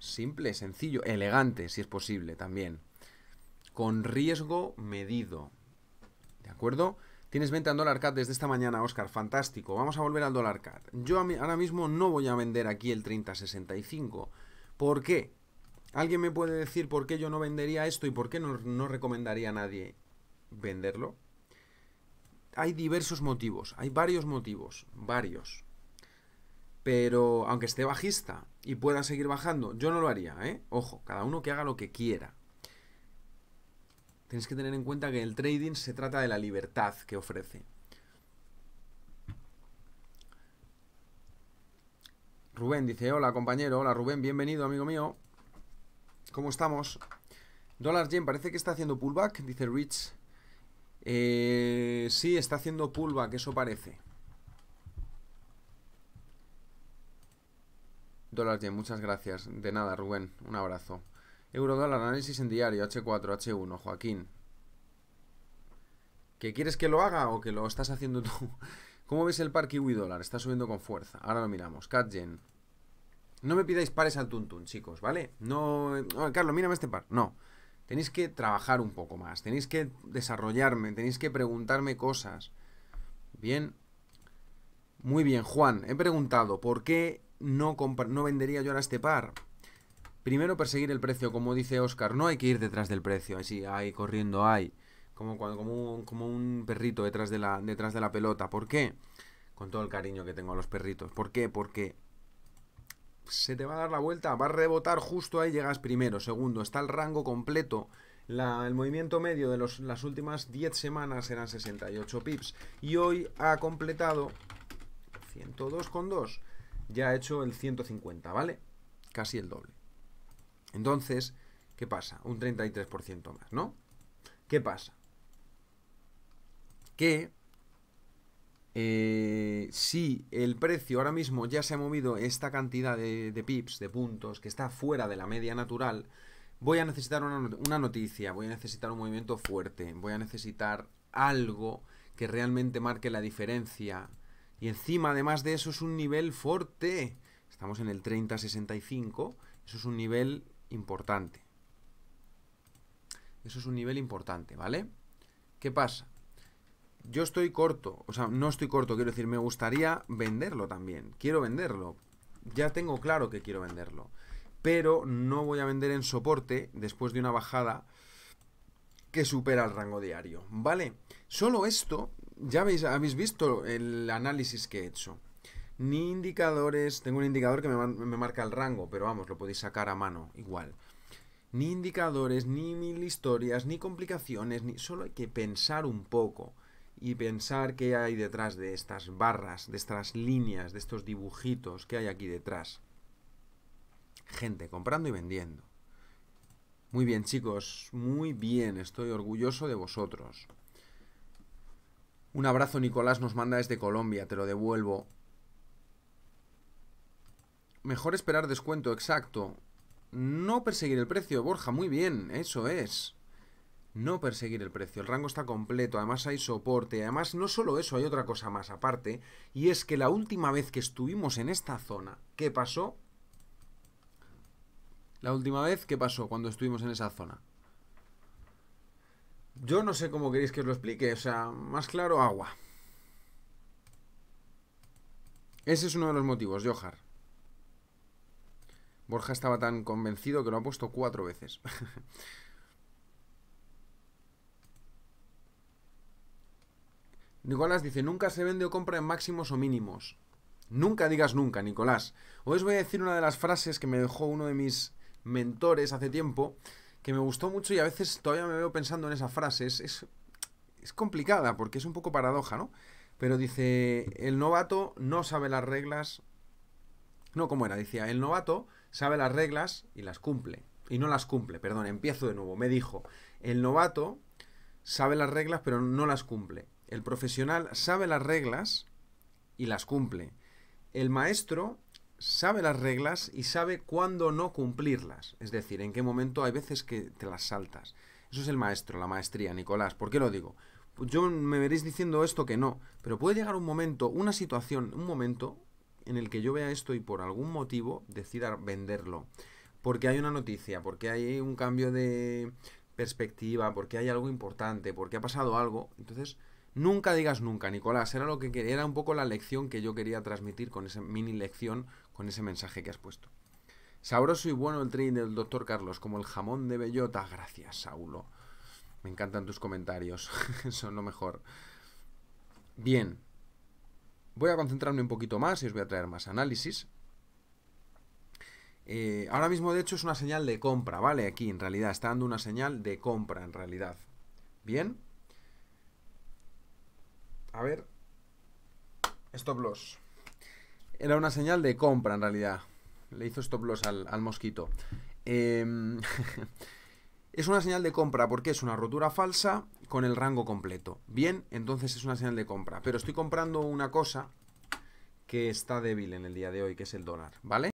simple, sencillo, elegante, si es posible también. Con riesgo medido. ¿De acuerdo? Tienes venta en dólar desde esta mañana, Oscar. Fantástico. Vamos a volver al dólar CAD. Yo ahora mismo no voy a vender aquí el 3065. ¿Por qué? ¿Alguien me puede decir por qué yo no vendería esto y por qué no recomendaría a nadie venderlo? Hay diversos motivos. Hay varios motivos. Varios. Pero aunque esté bajista y pueda seguir bajando, yo no lo haría, ¿eh? Ojo, cada uno que haga lo que quiera. Tienes que tener en cuenta que el trading se trata de la libertad que ofrece. Rubén dice, hola compañero, hola Rubén, bienvenido amigo mío. ¿Cómo estamos? Dollar Jen, parece que está haciendo pullback, dice Rich. Eh, sí, está haciendo pullback, eso parece. Dólar yen, muchas gracias. De nada, Rubén. Un abrazo. Euro análisis en diario, H4, H1, Joaquín. qué quieres que lo haga o que lo estás haciendo tú? ¿Cómo ves el par kiwi dólar? Está subiendo con fuerza. Ahora lo miramos. Cat No me pidáis pares al tuntún, chicos, ¿vale? No, Carlos, mírame este par. No. Tenéis que trabajar un poco más. Tenéis que desarrollarme. Tenéis que preguntarme cosas. Bien. Muy bien, Juan. He preguntado por qué no, vendería yo ahora este par. Primero perseguir el precio, como dice Oscar, no hay que ir detrás del precio, así, ahí corriendo, ahí Como, como, un, perrito detrás de, la, detrás de la pelota. ¿Por qué? Con todo el cariño que tengo a los perritos. ¿Por qué? Porque se te va a dar la vuelta, va a rebotar justo ahí, llegas primero. Segundo, está el rango completo. el movimiento medio de las últimas 10 semanas eran 68 pips y hoy ha completado 102,2 ya ha hecho el 150, ¿vale? Casi el doble. Entonces, ¿qué pasa? Un 33% más, ¿no? ¿Qué pasa? Que eh, si el precio ahora mismo ya se ha movido esta cantidad de, pips, de puntos, que está fuera de la media natural, voy a necesitar una noticia, voy a necesitar un movimiento fuerte, voy a necesitar algo que realmente marque la diferencia y encima, además de eso, es un nivel fuerte. Estamos en el 30-65. Eso es un nivel importante. Eso es un nivel importante, ¿vale? ¿Qué pasa? Yo estoy corto, o sea, no estoy corto, quiero decir, me gustaría venderlo también. Quiero venderlo. Ya tengo claro que quiero venderlo. Pero no voy a vender en soporte después de una bajada que supera el rango diario, ¿vale? Solo esto ya veis, habéis visto el análisis que he hecho. Ni indicadores, tengo un indicador que me, marca el rango, pero vamos, lo podéis sacar a mano igual. Ni indicadores, ni mil historias, ni complicaciones, ni solo hay que pensar un poco y pensar qué hay detrás de estas barras, de estas líneas, de estos dibujitos que hay aquí detrás. Gente comprando y vendiendo. Muy bien chicos, muy bien, estoy orgulloso de vosotros. Un abrazo, Nicolás, nos manda desde Colombia, te lo devuelvo. Mejor esperar descuento, exacto. No perseguir el precio, Borja, muy bien, eso es. No perseguir el precio, el rango está completo, además hay soporte, además no solo eso, hay otra cosa más aparte, y es que la última vez que estuvimos en esta zona, ¿qué pasó? La última vez, ¿qué pasó cuando estuvimos en esa zona? Yo no sé cómo queréis que os lo explique, o sea, más claro, agua. Ese es uno de los motivos, Johar. Borja estaba tan convencido que lo ha puesto cuatro veces. Nicolás dice, nunca se vende o compra en máximos o mínimos. Nunca digas nunca, Nicolás. Hoy os voy a decir una de las frases que me dejó uno de mis mentores hace tiempo, que me gustó mucho y a veces todavía me veo pensando en esa frase. Es, es, complicada porque es un poco paradoja, ¿no? Pero dice, el novato no sabe las reglas. No, ¿cómo era? Decía, el novato sabe las reglas y las cumple. Y no las cumple, perdón, empiezo de nuevo. Me dijo, el novato sabe las reglas pero no las cumple. El profesional sabe las reglas y las cumple. El maestro sabe las reglas y sabe cuándo no cumplirlas. Es decir, en qué momento hay veces que te las saltas. Eso es el maestro, la maestría, Nicolás. ¿Por qué lo digo? Pues yo me veréis diciendo esto que no, pero puede llegar un momento, una situación, un momento en el que yo vea esto y por algún motivo decida venderlo. Porque hay una noticia, porque hay un cambio de perspectiva, porque hay algo importante, porque ha pasado algo. Entonces, nunca digas nunca, Nicolás. Era lo que era un poco la lección que yo quería transmitir con esa mini lección con ese mensaje que has puesto. Sabroso y bueno el trading del doctor Carlos, como el jamón de bellota. Gracias, Saulo. Me encantan tus comentarios, son lo mejor. Bien, voy a concentrarme un poquito más y os voy a traer más análisis. Eh, ahora mismo, de hecho, es una señal de compra, ¿vale? Aquí, en realidad, está dando una señal de compra, en realidad. Bien. A ver. Stop loss. Era una señal de compra, en realidad. Le hizo stop loss al, mosquito. Em, es una señal de compra porque es una rotura falsa con el rango completo. Bien, entonces es una señal de compra. Pero estoy comprando una cosa que está débil en el día de hoy, que es el dólar, ¿vale?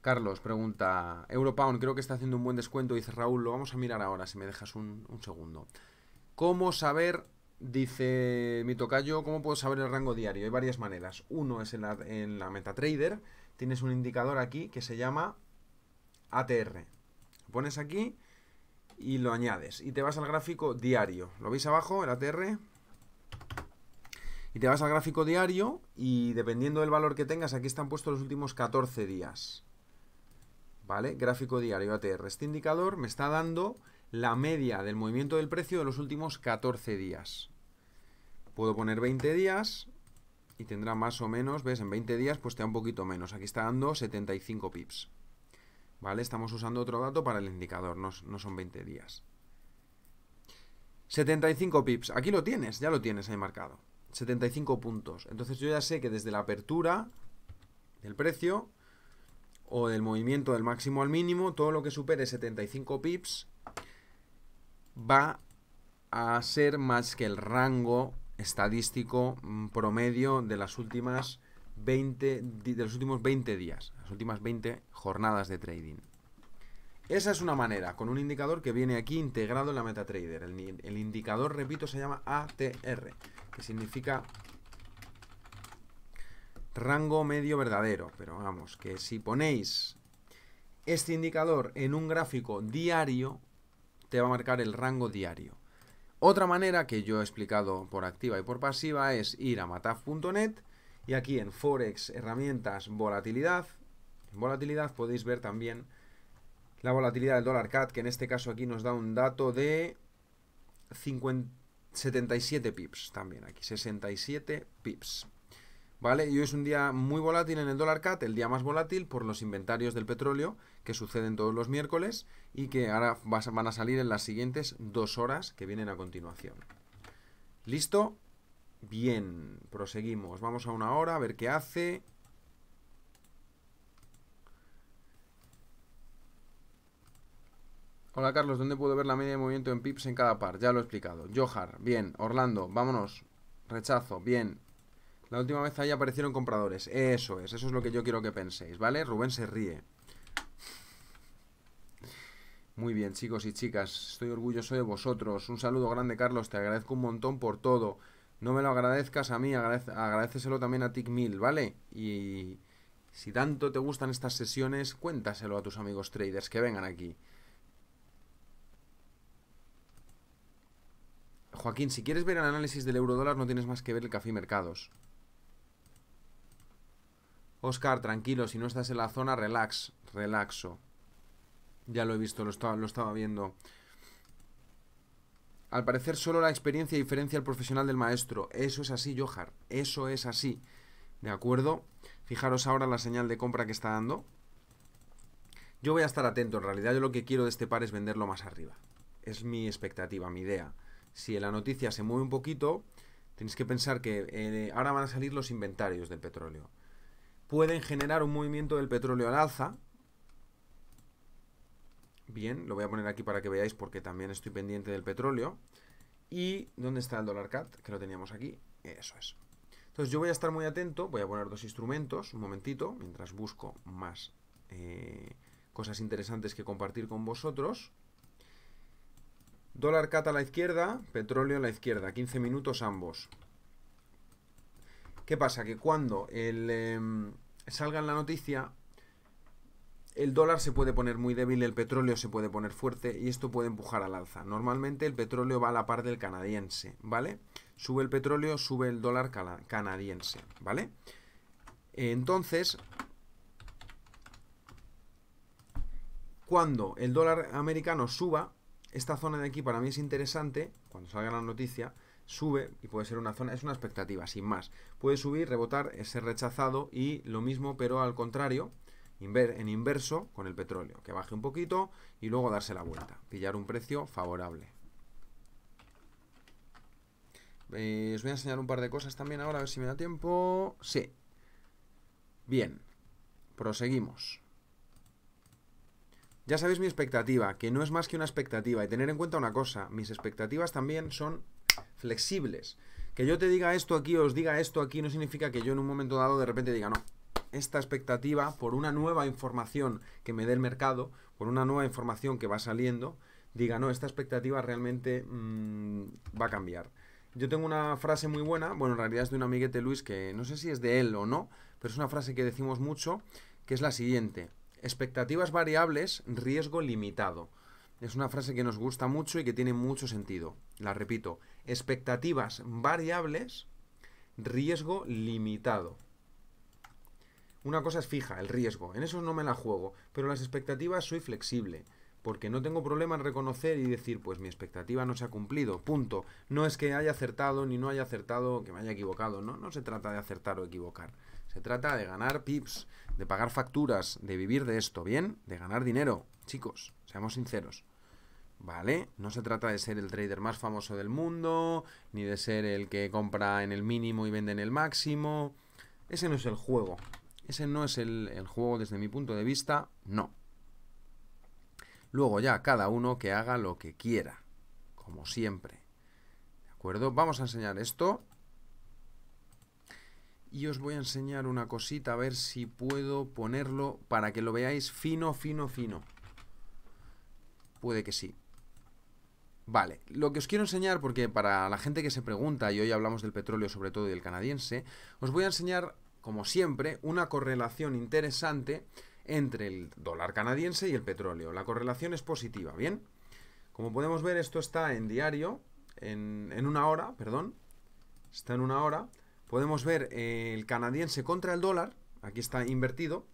Carlos pregunta, Europound creo que está haciendo un buen descuento, dice Raúl, lo vamos a mirar ahora, si me dejas un segundo. ¿Cómo saber Dice mi tocayo, ¿cómo puedo saber el rango diario? Hay varias maneras. Uno es en la, en la MetaTrader. Tienes un indicador aquí que se llama ATR. Lo pones aquí y lo añades. Y te vas al gráfico diario. ¿Lo veis abajo, el ATR? Y te vas al gráfico diario y dependiendo del valor que tengas, aquí están puestos los últimos 14 días. ¿Vale? Gráfico diario ATR. Este indicador me está dando la media del movimiento del precio de los últimos 14 días. Puedo poner 20 días y tendrá más o menos, ves, en 20 días pues te da un poquito menos. Aquí está dando 75 pips. ¿Vale? Estamos usando otro dato para el indicador, no, no son 20 días. 75 pips, aquí lo tienes, ya lo tienes ahí marcado. 75 puntos. Entonces yo ya sé que desde la apertura del precio o del movimiento del máximo al mínimo, todo lo que supere 75 pips va a ser más que el rango estadístico mm, promedio de las últimas 20 de los últimos 20 días, las últimas 20 jornadas de trading. Esa es una manera, con un indicador que viene aquí integrado en la MetaTrader. el indicador, repito, se llama ATR, que significa rango medio verdadero. Pero vamos, que si ponéis este indicador en un gráfico diario, te va a marcar el rango diario. Otra manera que yo he explicado por activa y por pasiva es ir a mataf.net y aquí en Forex, herramientas, volatilidad, en volatilidad podéis ver también la volatilidad del dólar CAD, que en este caso aquí nos da un dato de 77 pips también aquí, 67 pips. ¿vale? Y hoy es un día muy volátil en el dólar CAT, el día más volátil por los inventarios del petróleo que suceden todos los miércoles y que ahora van a salir en las siguientes dos horas que vienen a continuación. ¿Listo? Bien, proseguimos. Vamos a una hora a ver qué hace. Hola Carlos, ¿dónde puedo ver la media de movimiento en pips en cada par? Ya lo he explicado. Johar, bien. Orlando, vámonos. Rechazo, bien. La última vez ahí aparecieron compradores. Eso es, eso es lo que yo quiero que penséis, ¿vale? Rubén se ríe. Muy bien, chicos y chicas, estoy orgulloso de vosotros. Un saludo grande, Carlos, te agradezco un montón por todo. No me lo agradezcas a mí, agradeceselo también a Mil, ¿vale? Y si tanto te gustan estas sesiones, cuéntaselo a tus amigos traders que vengan aquí. Joaquín, si quieres ver el análisis del dólar, no tienes más que ver el Café Mercados. Oscar, tranquilo, si no estás en la zona, relax, relaxo. Ya lo he visto, lo estaba, viendo. Al parecer solo la experiencia diferencia al profesional del maestro. Eso es así, Johar. Eso es así. ¿De acuerdo? Fijaros ahora la señal de compra que está dando. Yo voy a estar atento. En realidad yo lo que quiero de este par es venderlo más arriba. Es mi expectativa, mi idea. Si la noticia se mueve un poquito, tenéis que pensar que eh, ahora van a salir los inventarios del petróleo pueden generar un movimiento del petróleo al alza. Bien, lo voy a poner aquí para que veáis porque también estoy pendiente del petróleo. ¿Y dónde está el dólar cat? Que lo teníamos aquí. Eso es. Entonces yo voy a estar muy atento, voy a poner dos instrumentos, un momentito, mientras busco más eh, cosas interesantes que compartir con vosotros. Dólar cat a la izquierda, petróleo a la izquierda, 15 minutos ambos. ¿Qué pasa? Que cuando el, em, salga en la noticia, el dólar se puede poner muy débil, el petróleo se puede poner fuerte y esto puede empujar al alza. Normalmente el petróleo va a la par del canadiense, ¿vale? Sube el petróleo, sube el dólar canadiense, ¿vale? Entonces, cuando el dólar americano suba, esta zona de aquí para mí es interesante, cuando salga la noticia, sube y puede ser una zona, es una expectativa, sin más. Puede subir, rebotar, eh, ser rechazado y lo mismo, pero al contrario, en inverso con el petróleo, que baje un poquito y luego darse la vuelta, pillar un precio favorable. Eh, os voy a enseñar un par de cosas también ahora, a ver si me da tiempo. Sí. Bien, proseguimos. Ya sabéis mi expectativa, que no es más que una expectativa. Y tener en cuenta una cosa, mis expectativas también son flexibles. Que yo te diga esto aquí, o os diga esto aquí, no significa que yo en un momento dado de repente diga, no, esta expectativa por una nueva información que me dé el mercado, por una nueva información que va saliendo, diga, no, esta expectativa realmente mm, va a cambiar. Yo tengo una frase muy buena, bueno, en realidad es de un amiguete Luis que no sé si es de él o no, pero es una frase que decimos mucho, que es la siguiente. Expectativas variables, riesgo limitado. Es una frase que nos gusta mucho y que tiene mucho sentido. La repito, expectativas variables, riesgo limitado. Una cosa es fija, el riesgo. En eso no me la juego, pero las expectativas soy flexible, porque no tengo problema en reconocer y decir, pues mi expectativa no se ha cumplido, punto. No es que haya acertado ni no haya acertado, que me haya equivocado, no, no se trata de acertar o equivocar. Se trata de ganar pips, de pagar facturas, de vivir de esto, ¿bien? De ganar dinero, chicos, seamos sinceros. ¿Vale? No se trata de ser el trader más famoso del mundo, ni de ser el que compra en el mínimo y vende en el máximo. Ese no es el juego. Ese no es el, el juego desde mi punto de vista, no. Luego ya cada uno que haga lo que quiera, como siempre. ¿De acuerdo? Vamos a enseñar esto. Y os voy a enseñar una cosita, a ver si puedo ponerlo para que lo veáis fino, fino, fino. Puede que sí. Vale, lo que os quiero enseñar, porque para la gente que se pregunta, y hoy hablamos del petróleo sobre todo y del canadiense, os voy a enseñar, como siempre, una correlación interesante entre el dólar canadiense y el petróleo. La correlación es positiva, ¿bien? Como podemos ver, esto está en diario, en, en una hora, perdón, está en una hora. Podemos ver eh, el canadiense contra el dólar, aquí está invertido.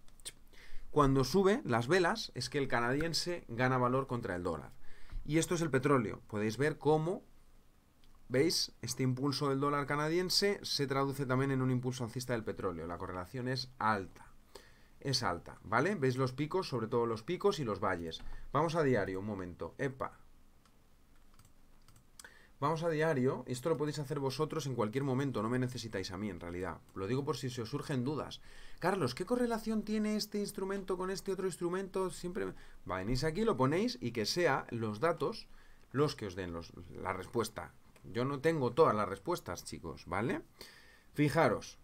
Cuando sube las velas es que el canadiense gana valor contra el dólar. Y esto es el petróleo. Podéis ver cómo, veis, este impulso del dólar canadiense se traduce también en un impulso alcista del petróleo. La correlación es alta. Es alta, ¿vale? Veis los picos, sobre todo los picos y los valles. Vamos a diario, un momento. Epa, Vamos a diario, esto lo podéis hacer vosotros en cualquier momento, no me necesitáis a mí en realidad. Lo digo por si se os surgen dudas. Carlos, ¿qué correlación tiene este instrumento con este otro instrumento? Siempre venís aquí, lo ponéis y que sea los datos los que os den la respuesta. Yo no tengo todas las respuestas, chicos, ¿vale? Fijaros,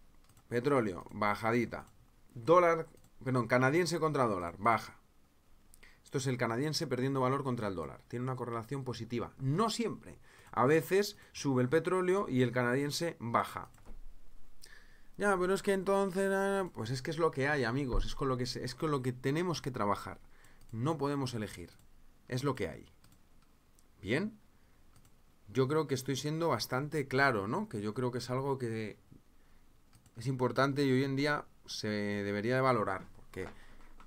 petróleo, bajadita. Dólar, perdón, canadiense contra dólar, baja. Esto es el canadiense perdiendo valor contra el dólar. Tiene una correlación positiva. No siempre. A veces sube el petróleo y el canadiense baja. Ya, pero es que entonces... Pues es que es lo que hay, amigos. Es con lo que, es con lo que tenemos que trabajar. No podemos elegir. Es lo que hay. Bien. Yo creo que estoy siendo bastante claro, ¿no? Que yo creo que es algo que es importante y hoy en día se debería de valorar. Porque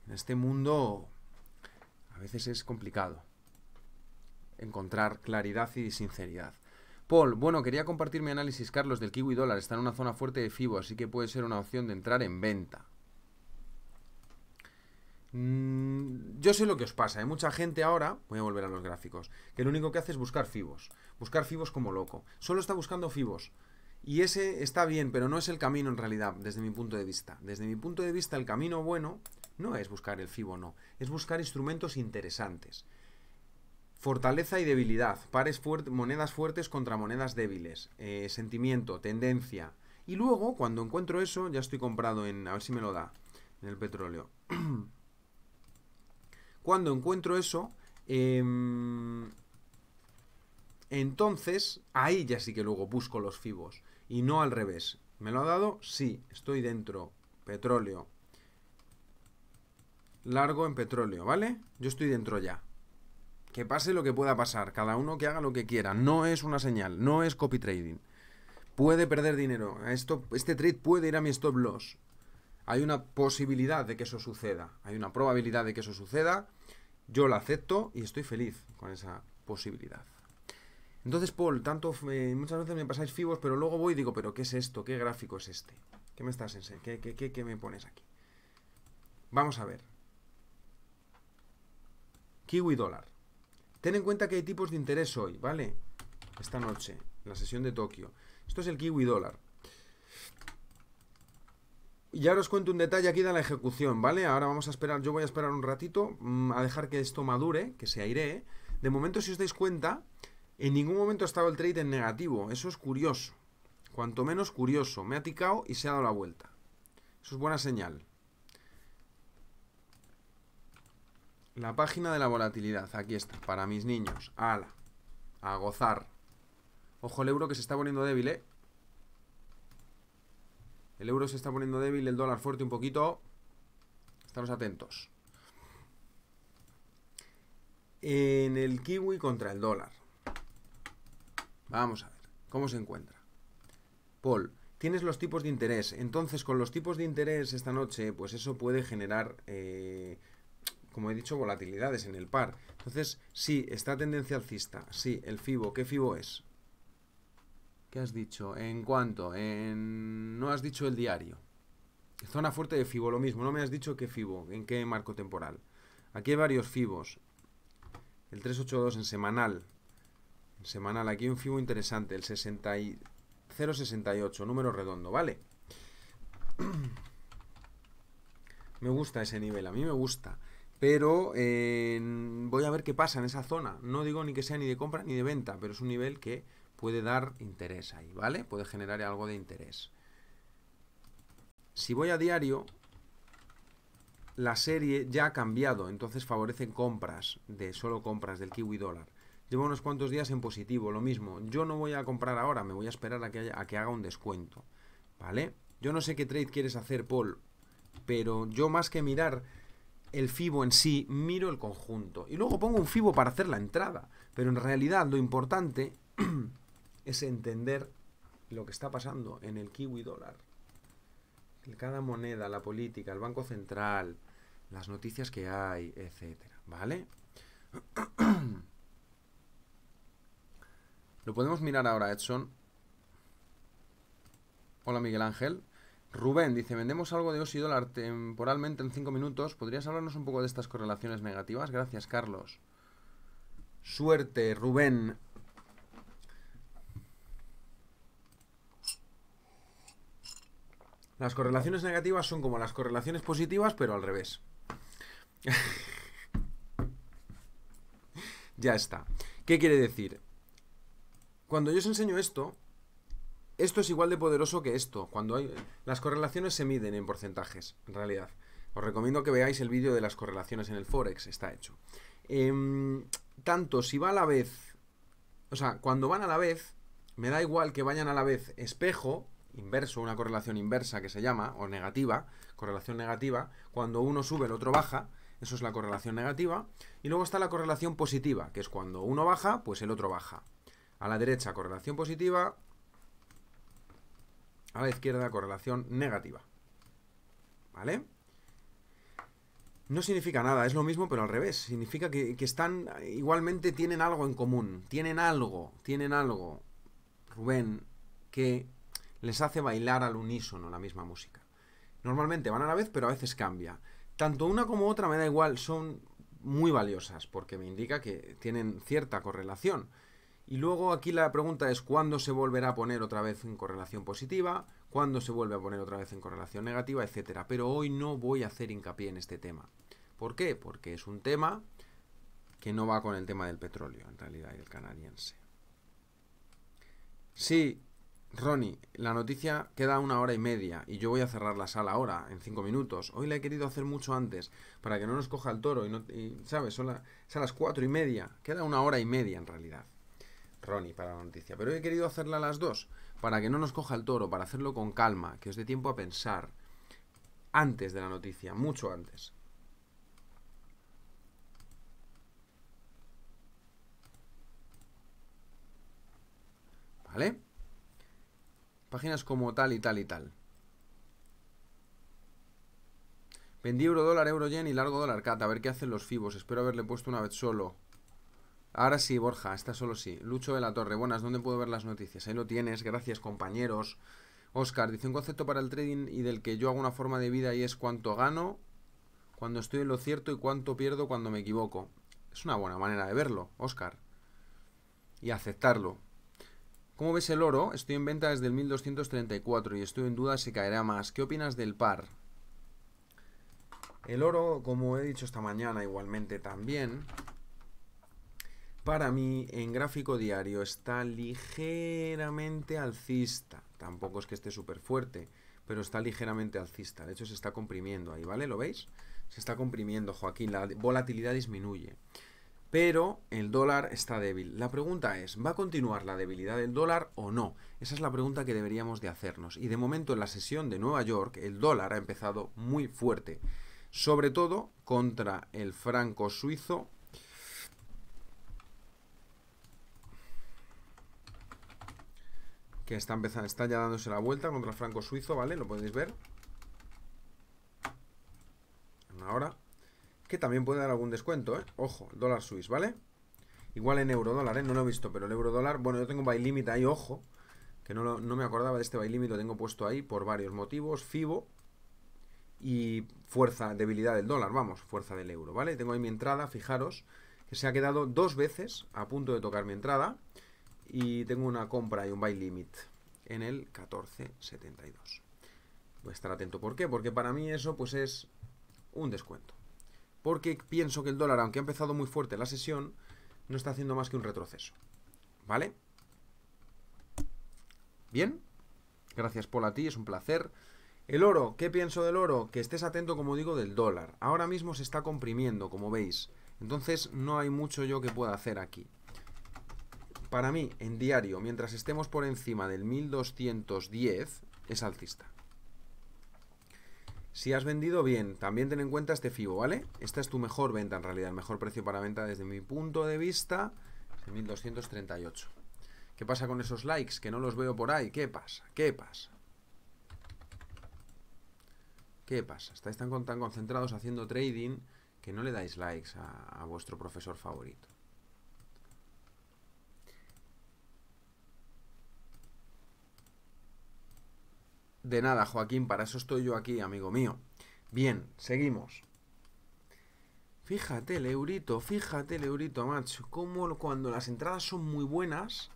en este mundo a veces es complicado encontrar claridad y sinceridad. Paul, bueno, quería compartir mi análisis, Carlos, del kiwi dólar. Está en una zona fuerte de FIBO, así que puede ser una opción de entrar en venta. Mm, yo sé lo que os pasa. Hay ¿eh? mucha gente ahora, voy a volver a los gráficos, que lo único que hace es buscar FIBOs. Buscar FIBOs como loco. Solo está buscando FIBOs. Y ese está bien, pero no es el camino en realidad, desde mi punto de vista. Desde mi punto de vista, el camino bueno no es buscar el FIBO, no. Es buscar instrumentos interesantes. Fortaleza y debilidad. Pares monedas fuertes contra monedas débiles. Eh, sentimiento, tendencia. Y luego, cuando encuentro eso, ya estoy comprado en... A ver si me lo da. En el petróleo. cuando encuentro eso... Em, entonces, ahí ya sí que luego busco los fibos. Y no al revés. ¿Me lo ha dado? Sí, estoy dentro. Petróleo. Largo en petróleo, ¿vale? Yo estoy dentro ya. Que pase lo que pueda pasar, cada uno que haga lo que quiera. No es una señal, no es copy trading. Puede perder dinero. Esto, este trade puede ir a mi stop loss. Hay una posibilidad de que eso suceda. Hay una probabilidad de que eso suceda. Yo la acepto y estoy feliz con esa posibilidad. Entonces, Paul, eh, muchas veces me pasáis fibos, pero luego voy y digo, pero ¿qué es esto? ¿Qué gráfico es este? ¿Qué me estás enseñando? ¿Qué, qué, me pones aquí? Vamos a ver. Kiwi dólar. Ten en cuenta que hay tipos de interés hoy, ¿vale? Esta noche, la sesión de Tokio. Esto es el kiwi dólar. Y ahora os cuento un detalle aquí de la ejecución, ¿vale? Ahora vamos a esperar, yo voy a esperar un ratito mm, a dejar que esto madure, que se airee. De momento, si os dais cuenta, en ningún momento ha estado el trade en negativo. Eso es curioso. Cuanto menos curioso. Me ha ticado y se ha dado la vuelta. Eso es buena señal. La página de la volatilidad, aquí está, para mis niños. Ala, a gozar. Ojo el euro que se está poniendo débil, ¿eh? El euro se está poniendo débil, el dólar fuerte un poquito. Estamos atentos. En el kiwi contra el dólar. Vamos a ver, ¿cómo se encuentra? Paul, tienes los tipos de interés. Entonces, con los tipos de interés esta noche, pues eso puede generar... Eh, como he dicho, volatilidades en el par. Entonces, sí, está tendencia alcista, sí, el FIBO, ¿qué FIBO es? ¿Qué has dicho? ¿En cuánto? En... No has dicho el diario. Zona fuerte de FIBO, lo mismo, no me has dicho qué FIBO, en qué marco temporal. Aquí hay varios FIBOs. El 382 en semanal. En semanal, aquí hay un FIBO interesante, el 60 0,68, número redondo, ¿vale? me gusta ese nivel, a mí me gusta pero voy a ver qué pasa en esa zona. No digo ni que sea ni de compra ni de venta, pero es un nivel que puede dar interés ahí, ¿vale? Puede generar algo de interés. Si voy a diario, la serie ya ha cambiado, entonces favorecen compras, de solo compras del kiwi dólar. Llevo unos cuantos días en positivo, lo mismo. Yo no voy a comprar ahora, me voy a esperar a que, a que haga un descuento, ¿vale? Yo no sé qué trade quieres hacer, Paul, pero yo más que mirar el FIBO en sí, miro el conjunto. Y luego pongo un FIBO para hacer la entrada. Pero en realidad lo importante es entender lo que está pasando en el kiwi dólar. Cada moneda, la política, el Banco Central, las noticias que hay, etcétera. ¿Vale? Lo podemos mirar ahora, Edson. Hola, Miguel Ángel. Rubén dice, vendemos algo de Osi dólar temporalmente en 5 minutos. ¿Podrías hablarnos un poco de estas correlaciones negativas? Gracias, Carlos. Suerte, Rubén. Las correlaciones negativas son como las correlaciones positivas, pero al revés. ya está. ¿Qué quiere decir? Cuando yo os enseño esto, esto es igual de poderoso que esto. Cuando hay. Las correlaciones se miden en porcentajes, en realidad. Os recomiendo que veáis el vídeo de las correlaciones en el Forex, está hecho. Em, tanto si va a la vez. O sea, cuando van a la vez, me da igual que vayan a la vez espejo, inverso, una correlación inversa que se llama, o negativa, correlación negativa, cuando uno sube el otro baja, eso es la correlación negativa, y luego está la correlación positiva, que es cuando uno baja, pues el otro baja. A la derecha correlación positiva, a la izquierda correlación negativa. ¿Vale? No significa nada, es lo mismo pero al revés. Significa que, están, igualmente tienen algo en común. Tienen algo, tienen algo, Rubén, que les hace bailar al unísono la misma música. Normalmente van a la vez, pero a veces cambia. Tanto una como otra me da igual, son muy valiosas porque me indica que tienen cierta correlación. Y luego aquí la pregunta es cuándo se volverá a poner otra vez en correlación positiva, cuándo se vuelve a poner otra vez en correlación negativa, etcétera. Pero hoy no voy a hacer hincapié en este tema. ¿Por qué? Porque es un tema que no va con el tema del petróleo, en realidad, y el canadiense. Sí, Ronnie, la noticia queda una hora y media y yo voy a cerrar la sala ahora, en cinco minutos. Hoy la he querido hacer mucho antes, para que no nos coja el toro y, no, ¿sabes? Son, son las cuatro y media. Queda una hora y media, en realidad. Ronnie para la noticia. Pero he querido hacerla las dos, para que no nos coja el toro, para hacerlo con calma, que os dé tiempo a pensar antes de la noticia, mucho antes. ¿Vale? Páginas como tal y tal y tal. Vendí euro dólar, euro yen y largo dólar cat. A ver qué hacen los fibos. Espero haberle puesto una vez solo. Ahora sí, Borja, está solo sí. Lucho de la Torre, buenas, ¿dónde puedo ver las noticias? Ahí lo tienes, gracias compañeros. Oscar, dice un concepto para el trading y del que yo hago una forma de vida y es cuánto gano cuando estoy en lo cierto y cuánto pierdo cuando me equivoco. Es una buena manera de verlo, Oscar. Y aceptarlo. ¿Cómo ves el oro? Estoy en venta desde el 1234 y estoy en duda si caerá más. ¿Qué opinas del par? El oro, como he dicho esta mañana igualmente también, para mí en gráfico diario está ligeramente alcista. Tampoco es que esté súper fuerte, pero está ligeramente alcista. De hecho, se está comprimiendo ahí, ¿vale? ¿Lo veis? Se está comprimiendo, Joaquín. La volatilidad disminuye. Pero el dólar está débil. La pregunta es, ¿va a continuar la debilidad del dólar o no? Esa es la pregunta que deberíamos de hacernos. Y de momento en la sesión de Nueva York, el dólar ha empezado muy fuerte. Sobre todo contra el franco suizo que está, empezando, está ya dándose la vuelta contra el franco suizo, ¿vale? Lo podéis ver. ahora Que también puede dar algún descuento, ¿eh? Ojo, dólar suizo, ¿vale? Igual en euro dólar, ¿eh? No lo he visto, pero el euro dólar... Bueno, yo tengo buy limit ahí, ojo. Que no, me acordaba de este buy limit, lo tengo puesto ahí por varios motivos. FIBO y fuerza, debilidad del dólar, vamos, fuerza del euro, ¿vale? Tengo ahí mi entrada, fijaros, que se ha quedado dos veces a punto de tocar mi entrada y tengo una compra y un buy limit en el 1472. Voy a estar atento. ¿Por qué? Porque para mí eso pues es un descuento. Porque pienso que el dólar, aunque ha empezado muy fuerte la sesión, no está haciendo más que un retroceso. ¿Vale? Bien. Gracias por la ti, es un placer. El oro, ¿qué pienso del oro? Que estés atento, como digo, del dólar. Ahora mismo se está comprimiendo, como veis. Entonces no hay mucho yo que pueda hacer aquí. Para mí, en diario, mientras estemos por encima del 1210, es alcista. Si has vendido bien, también ten en cuenta este FIBO, ¿vale? Esta es tu mejor venta en realidad, el mejor precio para venta desde mi punto de vista, es 1238. ¿Qué pasa con esos likes? Que no los veo por ahí. ¿Qué pasa? ¿Qué pasa? ¿Qué pasa? Estáis tan, concentrados haciendo trading que no le dais likes a vuestro profesor favorito. De nada, Joaquín, para eso estoy yo aquí, amigo mío. Bien, seguimos. Fíjate leurito, fíjate leurito macho. cómo cuando las entradas son muy buenas,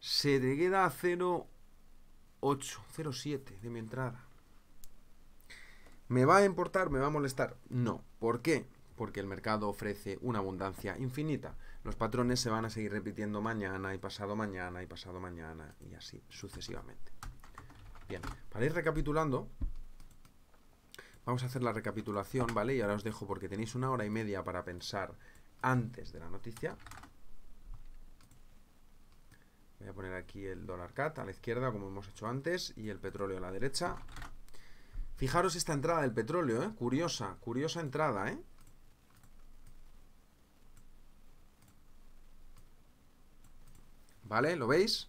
se te queda a 0,8, 0,7 de mi entrada. ¿Me va a importar? ¿Me va a molestar? No. ¿Por qué? Porque el mercado ofrece una abundancia infinita. Los patrones se van a seguir repitiendo mañana y pasado mañana y pasado mañana y así sucesivamente. Bien, para ir recapitulando, vamos a hacer la recapitulación, ¿vale? Y ahora os dejo porque tenéis una hora y media para pensar antes de la noticia. Voy a poner aquí el dólar cat a la izquierda, como hemos hecho antes, y el petróleo a la derecha. Fijaros esta entrada del petróleo, ¿eh? Curiosa, curiosa entrada, ¿eh? ¿Vale? ¿Lo veis?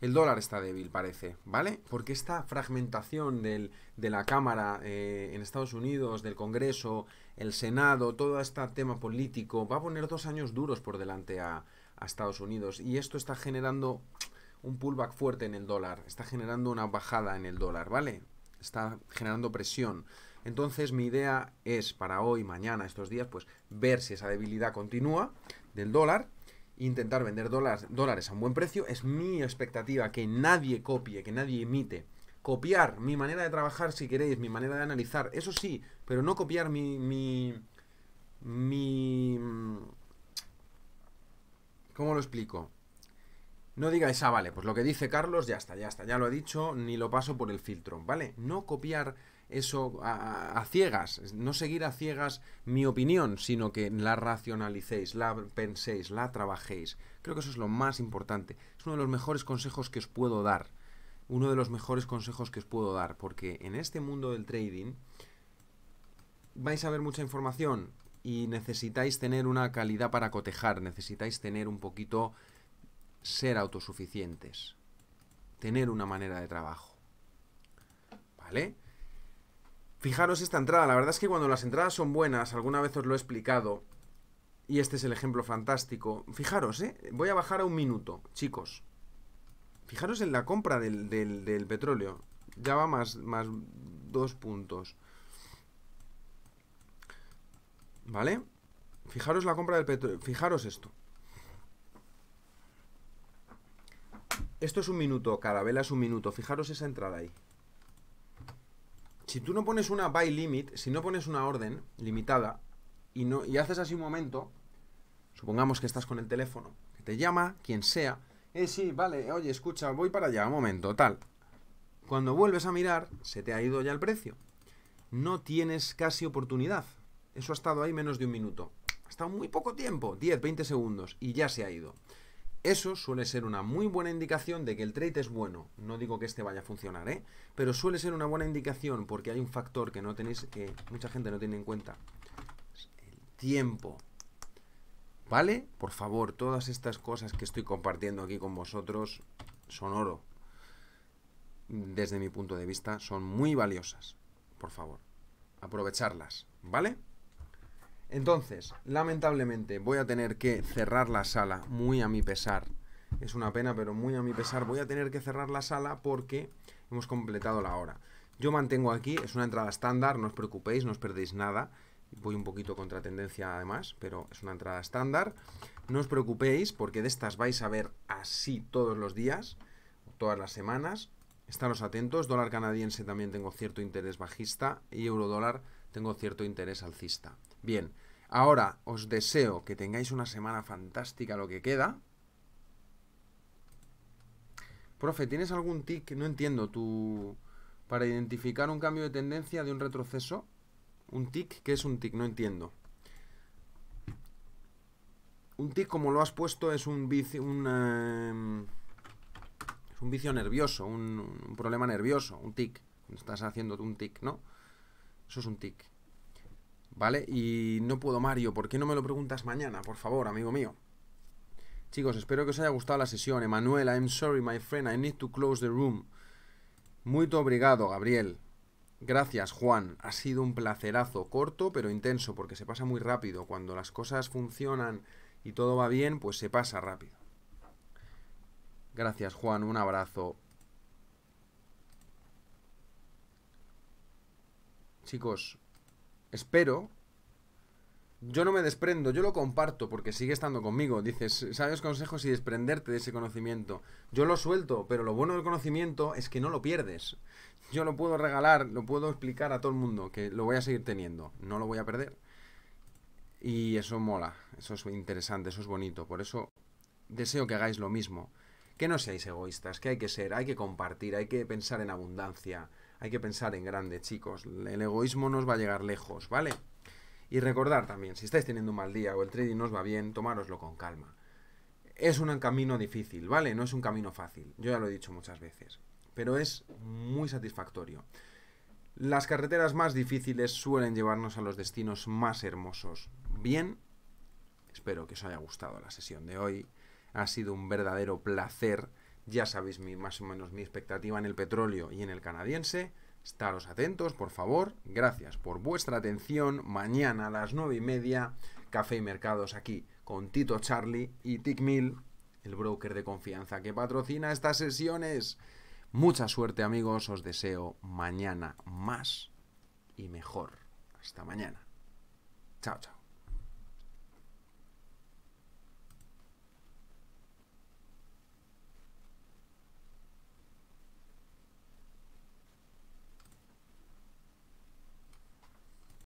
El dólar está débil, parece, ¿vale? Porque esta fragmentación del, de la Cámara eh, en Estados Unidos, del Congreso, el Senado, todo este tema político, va a poner dos años duros por delante a, a Estados Unidos. Y esto está generando un pullback fuerte en el dólar, está generando una bajada en el dólar, ¿vale? Está generando presión. Entonces mi idea es para hoy, mañana, estos días, pues ver si esa debilidad continúa del dólar intentar vender dólares, dólares a un buen precio. Es mi expectativa que nadie copie, que nadie imite. Copiar mi manera de trabajar si queréis, mi manera de analizar, eso sí, pero no copiar mi... mi, mi ¿Cómo lo explico? No digáis, ah, vale, pues lo que dice Carlos, ya está, ya está, ya lo ha dicho, ni lo paso por el filtro, ¿vale? No copiar eso a, ciegas, no seguir a ciegas mi opinión, sino que la racionalicéis, la penséis, la trabajéis. Creo que eso es lo más importante. Es uno de los mejores consejos que os puedo dar. Uno de los mejores consejos que os puedo dar, porque en este mundo del trading vais a ver mucha información y necesitáis tener una calidad para cotejar, necesitáis tener un poquito ser autosuficientes, tener una manera de trabajo. ¿Vale? Fijaros esta entrada, la verdad es que cuando las entradas son buenas, alguna vez os lo he explicado, y este es el ejemplo fantástico, fijaros, ¿eh? voy a bajar a un minuto, chicos. Fijaros en la compra del, petróleo, ya va más, más dos puntos. ¿Vale? Fijaros la compra del petróleo, fijaros esto. Esto es un minuto, cada vela es un minuto, fijaros esa entrada ahí si tú no pones una buy limit, si no pones una orden limitada y, no, y haces así un momento, supongamos que estás con el teléfono, que te llama quien sea, eh, sí, vale, oye, escucha, voy para allá, un momento, tal. Cuando vuelves a mirar, se te ha ido ya el precio. No tienes casi oportunidad. Eso ha estado ahí menos de un minuto. Ha estado muy poco tiempo, 10, 20 segundos, y ya se ha ido. Eso suele ser una muy buena indicación de que el trade es bueno. No digo que este vaya a funcionar, ¿eh? Pero suele ser una buena indicación porque hay un factor que no tenéis, que mucha gente no tiene en cuenta. El tiempo. ¿Vale? Por favor, todas estas cosas que estoy compartiendo aquí con vosotros son oro. Desde mi punto de vista, son muy valiosas. Por favor, aprovecharlas, ¿vale? Entonces, lamentablemente voy a tener que cerrar la sala, muy a mi pesar. Es una pena, pero muy a mi pesar voy a tener que cerrar la sala porque hemos completado la hora. Yo mantengo aquí, es una entrada estándar, no os preocupéis, no os perdéis nada. Voy un poquito contra tendencia además, pero es una entrada estándar. No os preocupéis porque de estas vais a ver así todos los días, todas las semanas. Estaros atentos, dólar canadiense también tengo cierto interés bajista y euro dólar tengo cierto interés alcista. Bien, ahora os deseo que tengáis una semana fantástica lo que queda. Profe, ¿tienes algún tic? No entiendo, tú Para identificar un cambio de tendencia de un retroceso. ¿Un tic? ¿Qué es un tic? No entiendo. Un tic, como lo has puesto, es un vicio, un, em, es un vicio nervioso, un, un, problema nervioso, un tic. Estás haciendo un tic, ¿no? Eso es un tic. ¿Vale? Y no puedo, Mario. ¿Por qué no me lo preguntas mañana? Por favor, amigo mío. Chicos, espero que os haya gustado la sesión. Emanuel, I'm sorry, my friend. I need to close the room. Muy obrigado, Gabriel. Gracias, Juan. Ha sido un placerazo. Corto, pero intenso, porque se pasa muy rápido. Cuando las cosas funcionan y todo va bien, pues se pasa rápido. Gracias, Juan. Un abrazo. chicos, espero. Yo no me desprendo, yo lo comparto porque sigue estando conmigo. Dices, sabes consejos y desprenderte de ese conocimiento. Yo lo suelto, pero lo bueno del conocimiento es que no lo pierdes. Yo lo puedo regalar, lo puedo explicar a todo el mundo, que lo voy a seguir teniendo, no lo voy a perder. Y eso mola, eso es interesante, eso es bonito. Por eso deseo que hagáis lo mismo. Que no seáis egoístas, que hay que ser, hay que compartir, hay que pensar en abundancia. Hay que pensar en grande, chicos. El egoísmo nos va a llegar lejos, ¿vale? Y recordar también, si estáis teniendo un mal día o el trading no os va bien, tomároslo con calma. Es un camino difícil, ¿vale? No es un camino fácil. Yo ya lo he dicho muchas veces. Pero es muy satisfactorio. Las carreteras más difíciles suelen llevarnos a los destinos más hermosos. Bien, espero que os haya gustado la sesión de hoy. Ha sido un verdadero placer ya sabéis mi, más o menos mi expectativa en el petróleo y en el canadiense. Estaros atentos, por favor. Gracias por vuestra atención. Mañana a las nueve y media, Café y Mercados aquí con Tito Charlie y Tick el broker de confianza que patrocina estas sesiones. Mucha suerte amigos, os deseo mañana más y mejor. Hasta mañana. Chao, chao.